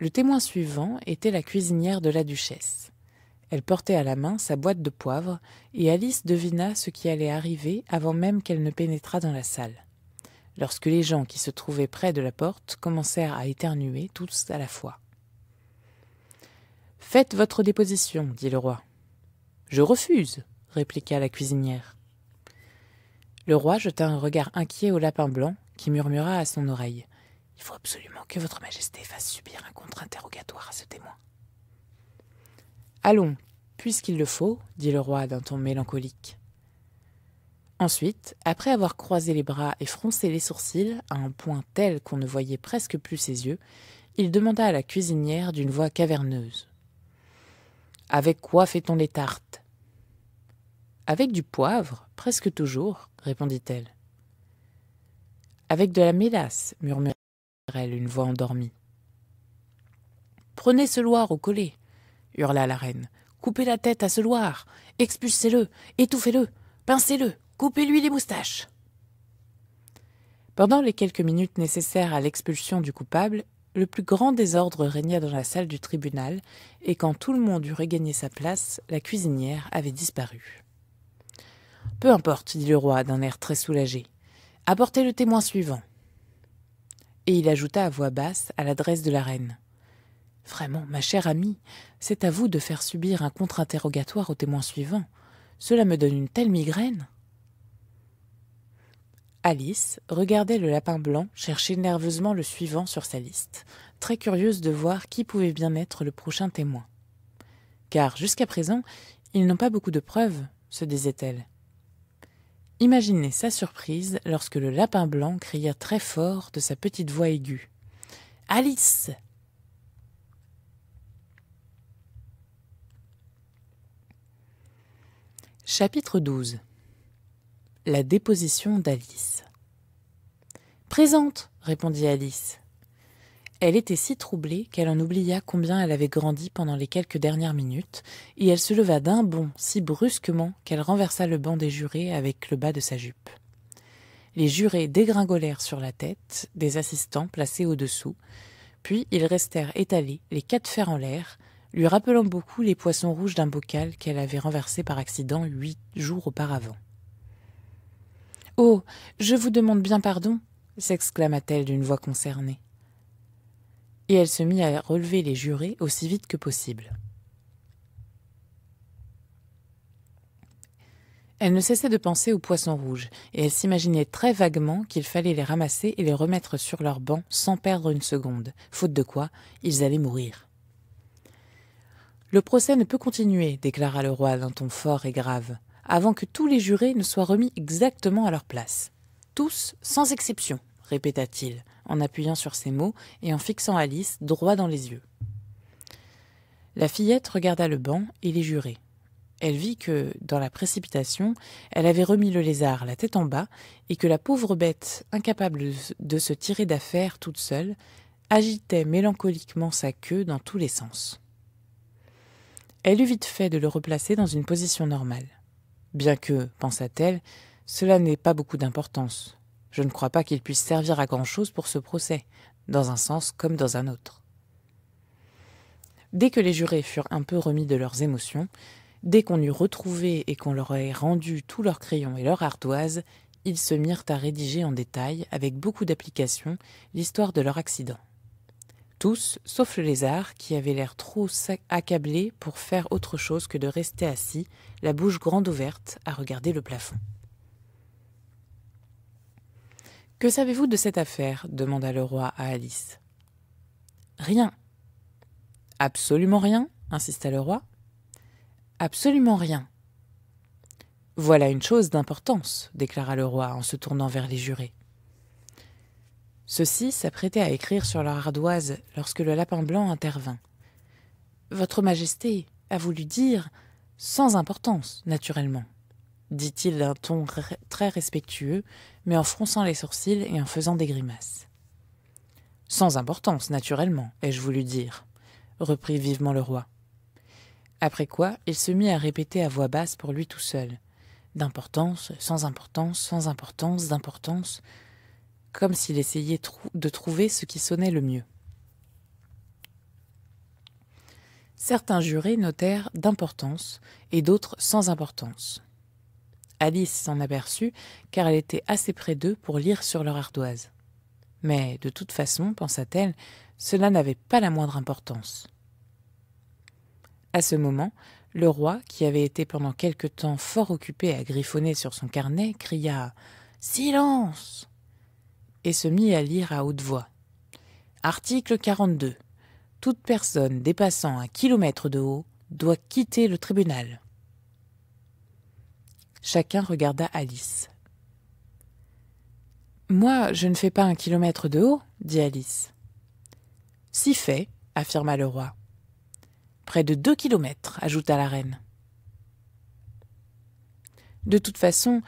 S1: Le témoin suivant était la cuisinière de la duchesse. Elle portait à la main sa boîte de poivre, et Alice devina ce qui allait arriver avant même qu'elle ne pénétrât dans la salle. Lorsque les gens qui se trouvaient près de la porte commencèrent à éternuer tous à la fois. Faites votre déposition, dit le roi. Je refuse, répliqua la cuisinière. Le roi jeta un regard inquiet au lapin blanc, qui murmura à son oreille. Il faut absolument que Votre Majesté fasse subir un contre-interrogatoire à ce témoin. Allons, puisqu'il le faut, dit le roi d'un ton mélancolique. Ensuite, après avoir croisé les bras et froncé les sourcils à un point tel qu'on ne voyait presque plus ses yeux, il demanda à la cuisinière d'une voix caverneuse. Avec quoi fait-on les tartes Avec du poivre, presque toujours, répondit-elle. Avec de la mélasse, murmura-t-elle une voix endormie. Prenez ce loir au collet hurla la reine. Coupez la tête à ce loir. Expulsez-le. Étouffez-le. Pincez-le. Coupez-lui les moustaches. Pendant les quelques minutes nécessaires à l'expulsion du coupable, le plus grand désordre régna dans la salle du tribunal, et quand tout le monde eut regagné sa place, la cuisinière avait disparu. Peu importe, dit le roi d'un air très soulagé. Apportez le témoin suivant. Et il ajouta à voix basse à l'adresse de la reine. Vraiment, ma chère amie, c'est à vous de faire subir un contre-interrogatoire au témoin suivant. Cela me donne une telle migraine. Alice regardait le lapin blanc chercher nerveusement le suivant sur sa liste, très curieuse de voir qui pouvait bien être le prochain témoin. Car jusqu'à présent, ils n'ont pas beaucoup de preuves, se disait-elle. Imaginez sa surprise lorsque le lapin blanc cria très fort de sa petite voix aiguë. Alice Chapitre 12 La déposition d'Alice Présente répondit Alice. Elle était si troublée qu'elle en oublia combien elle avait grandi pendant les quelques dernières minutes, et elle se leva d'un bond si brusquement qu'elle renversa le banc des jurés avec le bas de sa jupe. Les jurés dégringolèrent sur la tête des assistants placés au-dessous, puis ils restèrent étalés, les quatre fers en l'air, lui rappelant beaucoup les poissons rouges d'un bocal qu'elle avait renversé par accident huit jours auparavant. Oh. Je vous demande bien pardon. s'exclama t elle d'une voix concernée. Et elle se mit à relever les jurés aussi vite que possible. Elle ne cessait de penser aux poissons rouges, et elle s'imaginait très vaguement qu'il fallait les ramasser et les remettre sur leur banc sans perdre une seconde, faute de quoi ils allaient mourir. Le procès ne peut continuer, déclara le roi d'un ton fort et grave, avant que tous les jurés ne soient remis exactement à leur place. Tous, sans exception, répéta-t-il, en appuyant sur ces mots et en fixant Alice droit dans les yeux. La fillette regarda le banc et les jurés. Elle vit que, dans la précipitation, elle avait remis le lézard la tête en bas et que la pauvre bête, incapable de se tirer d'affaire toute seule, agitait mélancoliquement sa queue dans tous les sens. Elle eut vite fait de le replacer dans une position normale. Bien que, pensa-t-elle, cela n'ait pas beaucoup d'importance. Je ne crois pas qu'il puisse servir à grand-chose pour ce procès, dans un sens comme dans un autre. Dès que les jurés furent un peu remis de leurs émotions, dès qu'on eut retrouvé et qu'on leur ait rendu tous leurs crayons et leurs ardoises, ils se mirent à rédiger en détail, avec beaucoup d'application, l'histoire de leur accident. Tous, sauf le lézard, qui avait l'air trop accablé pour faire autre chose que de rester assis, la bouche grande ouverte, à regarder le plafond. Que savez-vous de cette affaire demanda le roi à Alice. Rien. Absolument rien, insista le roi. Absolument rien. Voilà une chose d'importance, déclara le roi en se tournant vers les jurés. Ceux-ci s'apprêtaient à écrire sur leur ardoise lorsque le lapin blanc intervint. Votre Majesté a voulu dire sans importance, naturellement, dit-il d'un ton très respectueux, mais en fronçant les sourcils et en faisant des grimaces. Sans importance, naturellement, ai-je voulu dire, reprit vivement le roi. Après quoi, il se mit à répéter à voix basse pour lui tout seul. D'importance, sans importance, sans importance, d'importance comme s'il essayait de trouver ce qui sonnait le mieux. Certains jurés notèrent d'importance et d'autres sans importance. Alice s'en aperçut car elle était assez près d'eux pour lire sur leur ardoise. Mais de toute façon, pensa-t-elle, cela n'avait pas la moindre importance. À ce moment, le roi, qui avait été pendant quelque temps fort occupé à griffonner sur son carnet, cria Silence et se mit à lire à haute voix. Article 42. Toute personne dépassant un kilomètre de haut doit quitter le tribunal. Chacun regarda Alice. Moi, je ne fais pas un kilomètre de haut, dit Alice. Si fait, affirma le roi. Près de deux kilomètres, ajouta la reine. De toute façon,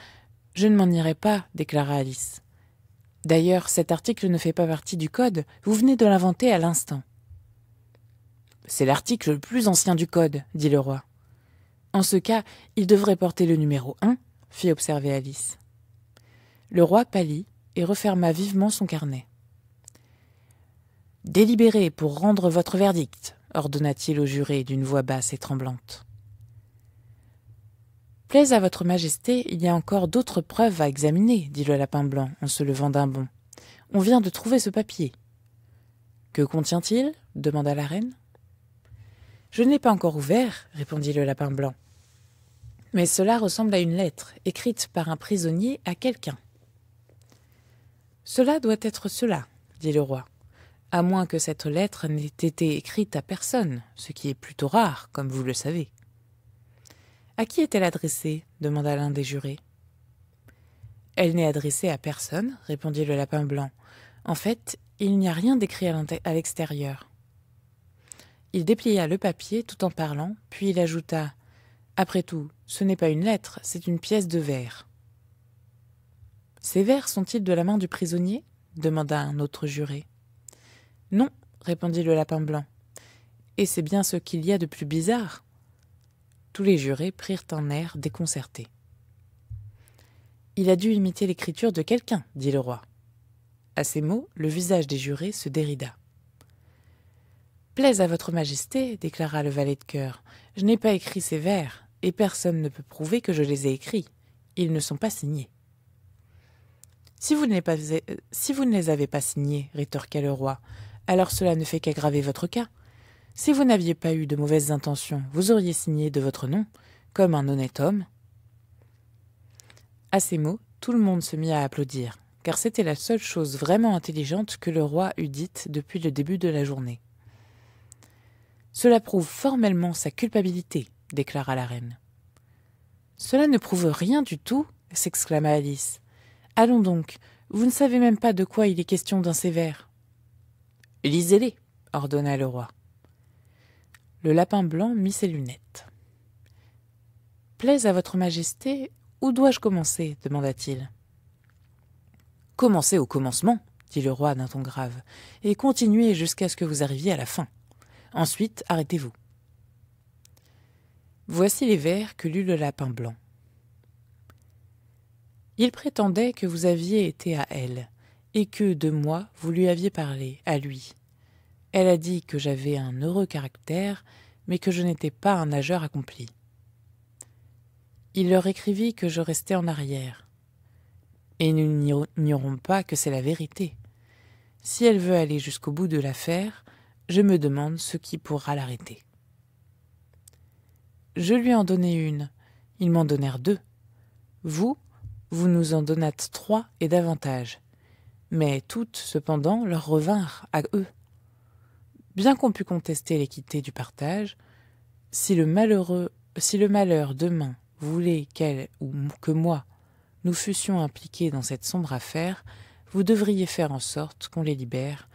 S1: je ne m'en irai pas, déclara Alice. D'ailleurs, cet article ne fait pas partie du code, vous venez de l'inventer à l'instant. C'est l'article le plus ancien du code, dit le roi. En ce cas, il devrait porter le numéro un, fit observer Alice. Le roi pâlit et referma vivement son carnet. Délibérez pour rendre votre verdict, ordonna-t-il au juré d'une voix basse et tremblante plaise à votre majesté, il y a encore d'autres preuves à examiner, dit le lapin blanc en se levant d'un bond. On vient de trouver ce papier. Que contient-il demanda la reine. Je ne l'ai pas encore ouvert, répondit le lapin blanc. Mais cela ressemble à une lettre, écrite par un prisonnier à quelqu'un. Cela doit être cela, dit le roi, à moins que cette lettre n'ait été écrite à personne, ce qui est plutôt rare, comme vous le savez. À qui est-elle adressée demanda l'un des jurés. Elle n'est adressée à personne, répondit le lapin blanc. En fait, il n'y a rien d'écrit à l'extérieur. Il déplia le papier tout en parlant, puis il ajouta Après tout, ce n'est pas une lettre, c'est une pièce de verre. Ces vers sont-ils de la main du prisonnier demanda un autre juré. Non, répondit le lapin blanc. Et c'est bien ce qu'il y a de plus bizarre, tous les jurés prirent un air déconcerté. Il a dû imiter l'écriture de quelqu'un, dit le roi. À ces mots, le visage des jurés se dérida. Plaise à votre majesté, déclara le valet de cœur, je n'ai pas écrit ces vers, et personne ne peut prouver que je les ai écrits. Ils ne sont pas signés. Si vous ne les, euh, si vous ne les avez pas signés, rétorqua le roi, alors cela ne fait qu'aggraver votre cas. Si vous n'aviez pas eu de mauvaises intentions, vous auriez signé de votre nom, comme un honnête homme. À ces mots, tout le monde se mit à applaudir, car c'était la seule chose vraiment intelligente que le roi eût dite depuis le début de la journée. Cela prouve formellement sa culpabilité, déclara la reine. Cela ne prouve rien du tout, s'exclama Alice. Allons donc, vous ne savez même pas de quoi il est question dans ces vers. Lisez-les, ordonna le roi. Le lapin blanc mit ses lunettes. Plaise à votre majesté, où dois-je commencer demanda-t-il. Commencez au commencement, dit le roi d'un ton grave, et continuez jusqu'à ce que vous arriviez à la fin. Ensuite, arrêtez-vous. Voici les vers que lut le lapin blanc. Il prétendait que vous aviez été à elle, et que de moi vous lui aviez parlé, à lui, elle a dit que j'avais un heureux caractère, mais que je n'étais pas un nageur accompli. Il leur écrivit que je restais en arrière. Et nous n'ignorons pas que c'est la vérité. Si elle veut aller jusqu'au bout de l'affaire, je me demande ce qui pourra l'arrêter. Je lui en donnai une, ils m'en donnèrent deux. Vous, vous nous en donnâtes trois et davantage. Mais toutes, cependant, leur revinrent à eux bien qu'on pût contester l'équité du partage, si le malheureux, si le malheur demain voulait qu'elle ou que moi nous fussions impliqués dans cette sombre affaire, vous devriez faire en sorte qu'on les libère,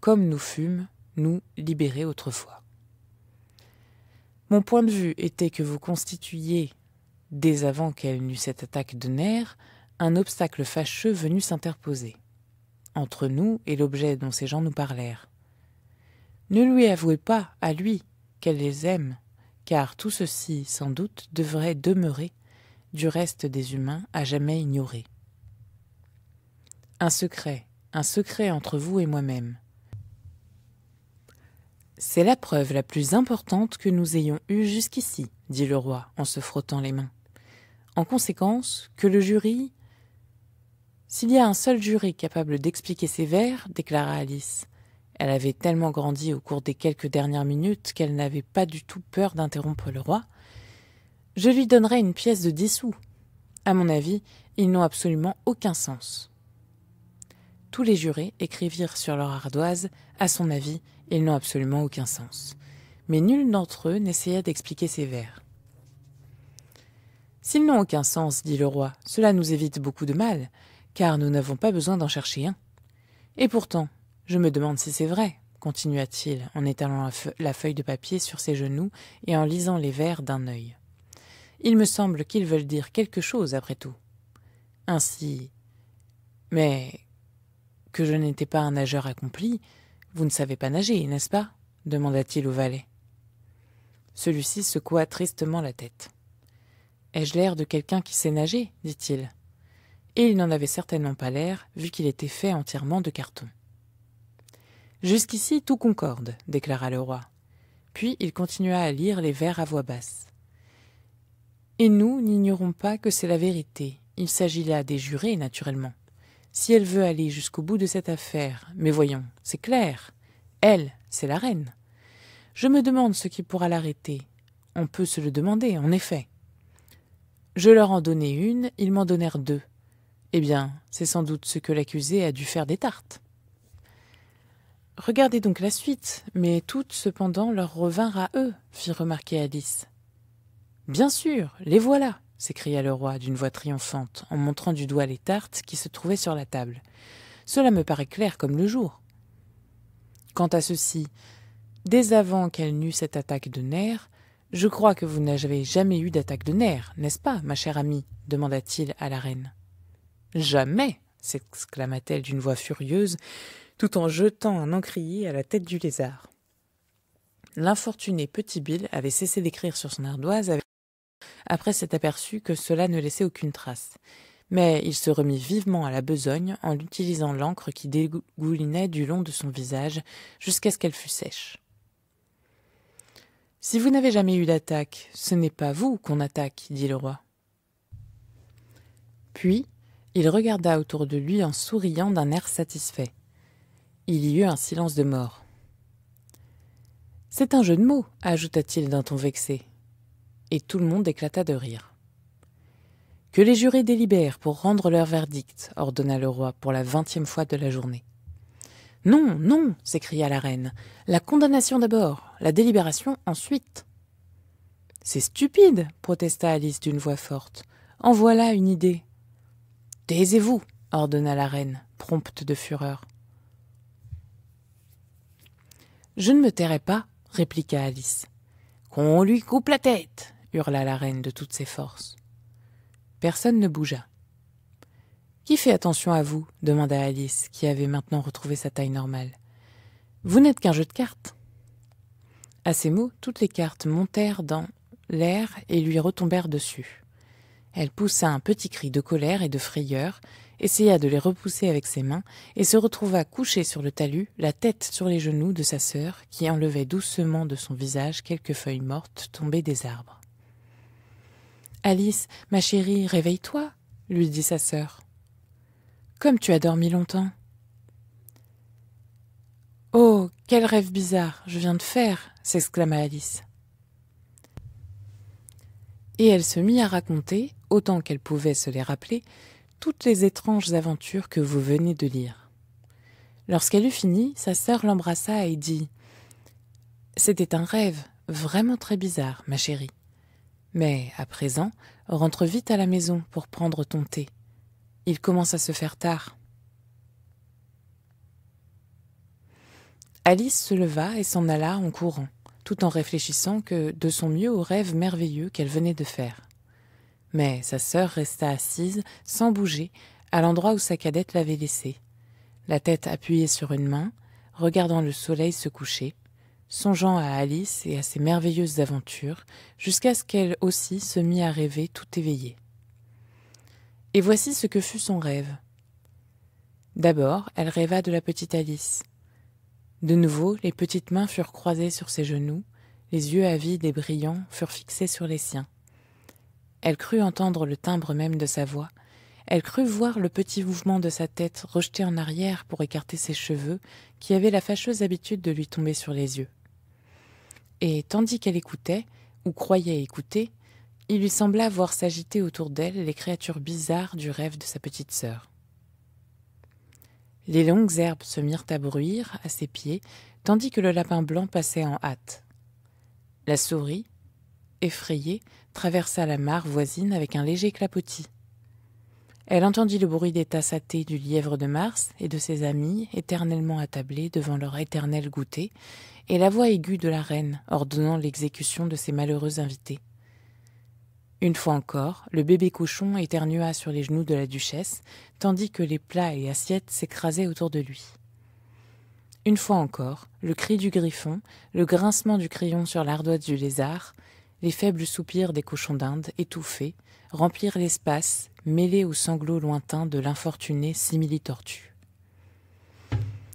S1: comme nous fûmes, nous, libérés autrefois. Mon point de vue était que vous constituiez, dès avant qu'elle n'eût cette attaque de nerfs, un obstacle fâcheux venu s'interposer entre nous et l'objet dont ces gens nous parlèrent. Ne lui avouez pas, à lui, qu'elle les aime, car tout ceci, sans doute, devrait demeurer, du reste des humains, à jamais ignoré. Un secret, un secret entre vous et moi-même. C'est la preuve la plus importante que nous ayons eue jusqu'ici, dit le roi en se frottant les mains. En conséquence, que le jury. S'il y a un seul jury capable d'expliquer ces vers, déclara Alice, elle avait tellement grandi au cours des quelques dernières minutes qu'elle n'avait pas du tout peur d'interrompre le roi. Je lui donnerai une pièce de dix sous. À mon avis, ils n'ont absolument aucun sens. Tous les jurés écrivirent sur leur ardoise À son avis, ils n'ont absolument aucun sens. Mais nul d'entre eux n'essayait d'expliquer ces vers. S'ils n'ont aucun sens, dit le roi, cela nous évite beaucoup de mal, car nous n'avons pas besoin d'en chercher un. Et pourtant, je me demande si c'est vrai, continua-t-il en étalant la, feuille de papier sur ses genoux et en lisant les vers d'un œil. Il me semble qu'ils veulent dire quelque chose après tout. Ainsi. Mais. que je n'étais pas un nageur accompli, vous ne savez pas nager, n'est-ce pas demanda-t-il au valet. Celui-ci secoua tristement la tête. Ai-je l'air de quelqu'un qui sait nager dit-il. Et il n'en avait certainement pas l'air, vu qu'il était fait entièrement de carton. Jusqu'ici tout concorde, déclara le roi. Puis il continua à lire les vers à voix basse. Et nous n'ignorons pas que c'est la vérité. Il s'agit là des jurés, naturellement. Si elle veut aller jusqu'au bout de cette affaire, mais voyons, c'est clair. Elle, c'est la reine. Je me demande ce qui pourra l'arrêter. On peut se le demander, en effet. Je leur en donnai une, ils m'en donnèrent deux. Eh bien, c'est sans doute ce que l'accusé a dû faire des tartes. Regardez donc la suite, mais toutes cependant leur revinrent à eux, fit remarquer Alice. Bien sûr, les voilà, s'écria le roi d'une voix triomphante, en montrant du doigt les tartes qui se trouvaient sur la table. Cela me paraît clair comme le jour. Quant à ceci, dès avant qu'elle n'eût cette attaque de nerfs, je crois que vous n'avez jamais eu d'attaque de nerfs, n'est-ce pas, ma chère amie demanda-t-il à la reine. Jamais s'exclama-t-elle d'une voix furieuse, tout en jetant un encrier à la tête du lézard. L'infortuné petit Bill avait cessé d'écrire sur son ardoise après s'être aperçu que cela ne laissait aucune trace. Mais il se remit vivement à la besogne en utilisant l'encre qui dégoulinait du long de son visage jusqu'à ce qu'elle fût sèche. Si vous n'avez jamais eu d'attaque, ce n'est pas vous qu'on attaque, dit le roi. Puis, il regarda autour de lui en souriant d'un air satisfait. Il y eut un silence de mort. C'est un jeu de mots, ajouta-t-il d'un ton vexé. Et tout le monde éclata de rire. Que les jurés délibèrent pour rendre leur verdict, ordonna le roi pour la vingtième fois de la journée. Non, non, s'écria la reine. La condamnation d'abord, la délibération ensuite. C'est stupide, protesta Alice d'une voix forte. En voilà une idée. Taisez-vous, ordonna la reine, prompte de fureur. Je ne me tairai pas, répliqua Alice. Qu'on lui coupe la tête, hurla la reine de toutes ses forces. Personne ne bougea. Qui fait attention à vous demanda Alice, qui avait maintenant retrouvé sa taille normale. Vous n'êtes qu'un jeu de cartes. À ces mots, toutes les cartes montèrent dans l'air et lui retombèrent dessus. Elle poussa un petit cri de colère et de frayeur, essaya de les repousser avec ses mains, et se retrouva couché sur le talus, la tête sur les genoux de sa sœur, qui enlevait doucement de son visage quelques feuilles mortes tombées des arbres. Alice, ma chérie, réveille-toi, lui dit sa sœur. Comme tu as dormi longtemps. Oh, quel rêve bizarre je viens de faire s'exclama Alice. Et elle se mit à raconter, autant qu'elle pouvait se les rappeler, toutes les étranges aventures que vous venez de lire. Lorsqu'elle eut fini, sa sœur l'embrassa et dit C'était un rêve, vraiment très bizarre, ma chérie. Mais, à présent, rentre vite à la maison pour prendre ton thé. Il commence à se faire tard. Alice se leva et s'en alla en courant, tout en réfléchissant que de son mieux au rêve merveilleux qu'elle venait de faire. Mais sa sœur resta assise, sans bouger, à l'endroit où sa cadette l'avait laissée, la tête appuyée sur une main, regardant le soleil se coucher, songeant à Alice et à ses merveilleuses aventures, jusqu'à ce qu'elle aussi se mit à rêver tout éveillée. Et voici ce que fut son rêve. D'abord, elle rêva de la petite Alice. De nouveau, les petites mains furent croisées sur ses genoux, les yeux avides et brillants furent fixés sur les siens. Elle crut entendre le timbre même de sa voix. Elle crut voir le petit mouvement de sa tête rejeté en arrière pour écarter ses cheveux, qui avaient la fâcheuse habitude de lui tomber sur les yeux. Et tandis qu'elle écoutait, ou croyait écouter, il lui sembla voir s'agiter autour d'elle les créatures bizarres du rêve de sa petite sœur. Les longues herbes se mirent à bruire à ses pieds, tandis que le lapin blanc passait en hâte. La souris, effrayée, traversa la mare voisine avec un léger clapotis. Elle entendit le bruit des tasses à thé du lièvre de Mars et de ses amis, éternellement attablés devant leur éternel goûter, et la voix aiguë de la reine ordonnant l'exécution de ses malheureux invités. Une fois encore, le bébé cochon éternua sur les genoux de la duchesse, tandis que les plats et assiettes s'écrasaient autour de lui. Une fois encore, le cri du griffon, le grincement du crayon sur l'ardoise du lézard, les faibles soupirs des cochons d'Inde, étouffés, remplirent l'espace, mêlés aux sanglots lointains de l'infortunée simili-tortue.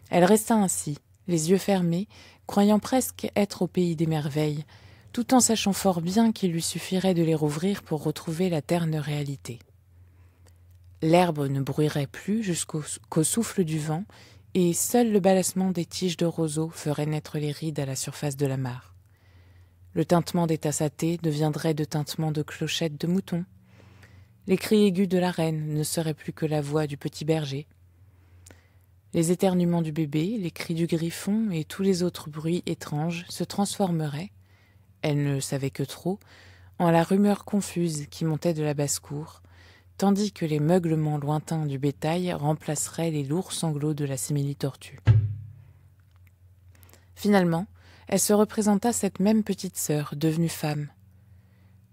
S1: Elle resta ainsi, les yeux fermés, croyant presque être au pays des merveilles, tout en sachant fort bien qu'il lui suffirait de les rouvrir pour retrouver la terne réalité. L'herbe ne bruirait plus jusqu'au souffle du vent, et seul le balassement des tiges de roseaux ferait naître les rides à la surface de la mare. Le tintement des tasses à thé deviendrait de tintement de clochettes de moutons. Les cris aigus de la reine ne seraient plus que la voix du petit berger. Les éternuements du bébé, les cris du griffon et tous les autres bruits étranges se transformeraient, elle ne savait que trop, en la rumeur confuse qui montait de la basse-cour, tandis que les meuglements lointains du bétail remplaceraient les lourds sanglots de la simili-tortue. Finalement, elle se représenta cette même petite sœur, devenue femme.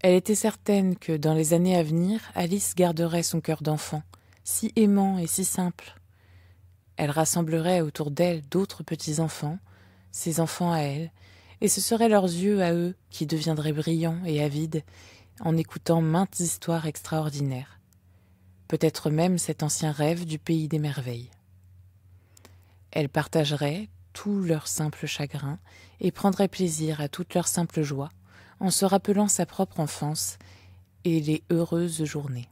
S1: Elle était certaine que, dans les années à venir, Alice garderait son cœur d'enfant, si aimant et si simple. Elle rassemblerait autour d'elle d'autres petits enfants, ses enfants à elle, et ce seraient leurs yeux à eux qui deviendraient brillants et avides en écoutant maintes histoires extraordinaires. Peut-être même cet ancien rêve du pays des merveilles. Elle partagerait, tout leur simple chagrin et prendrait plaisir à toutes leurs simple joies en se rappelant sa propre enfance et les heureuses journées.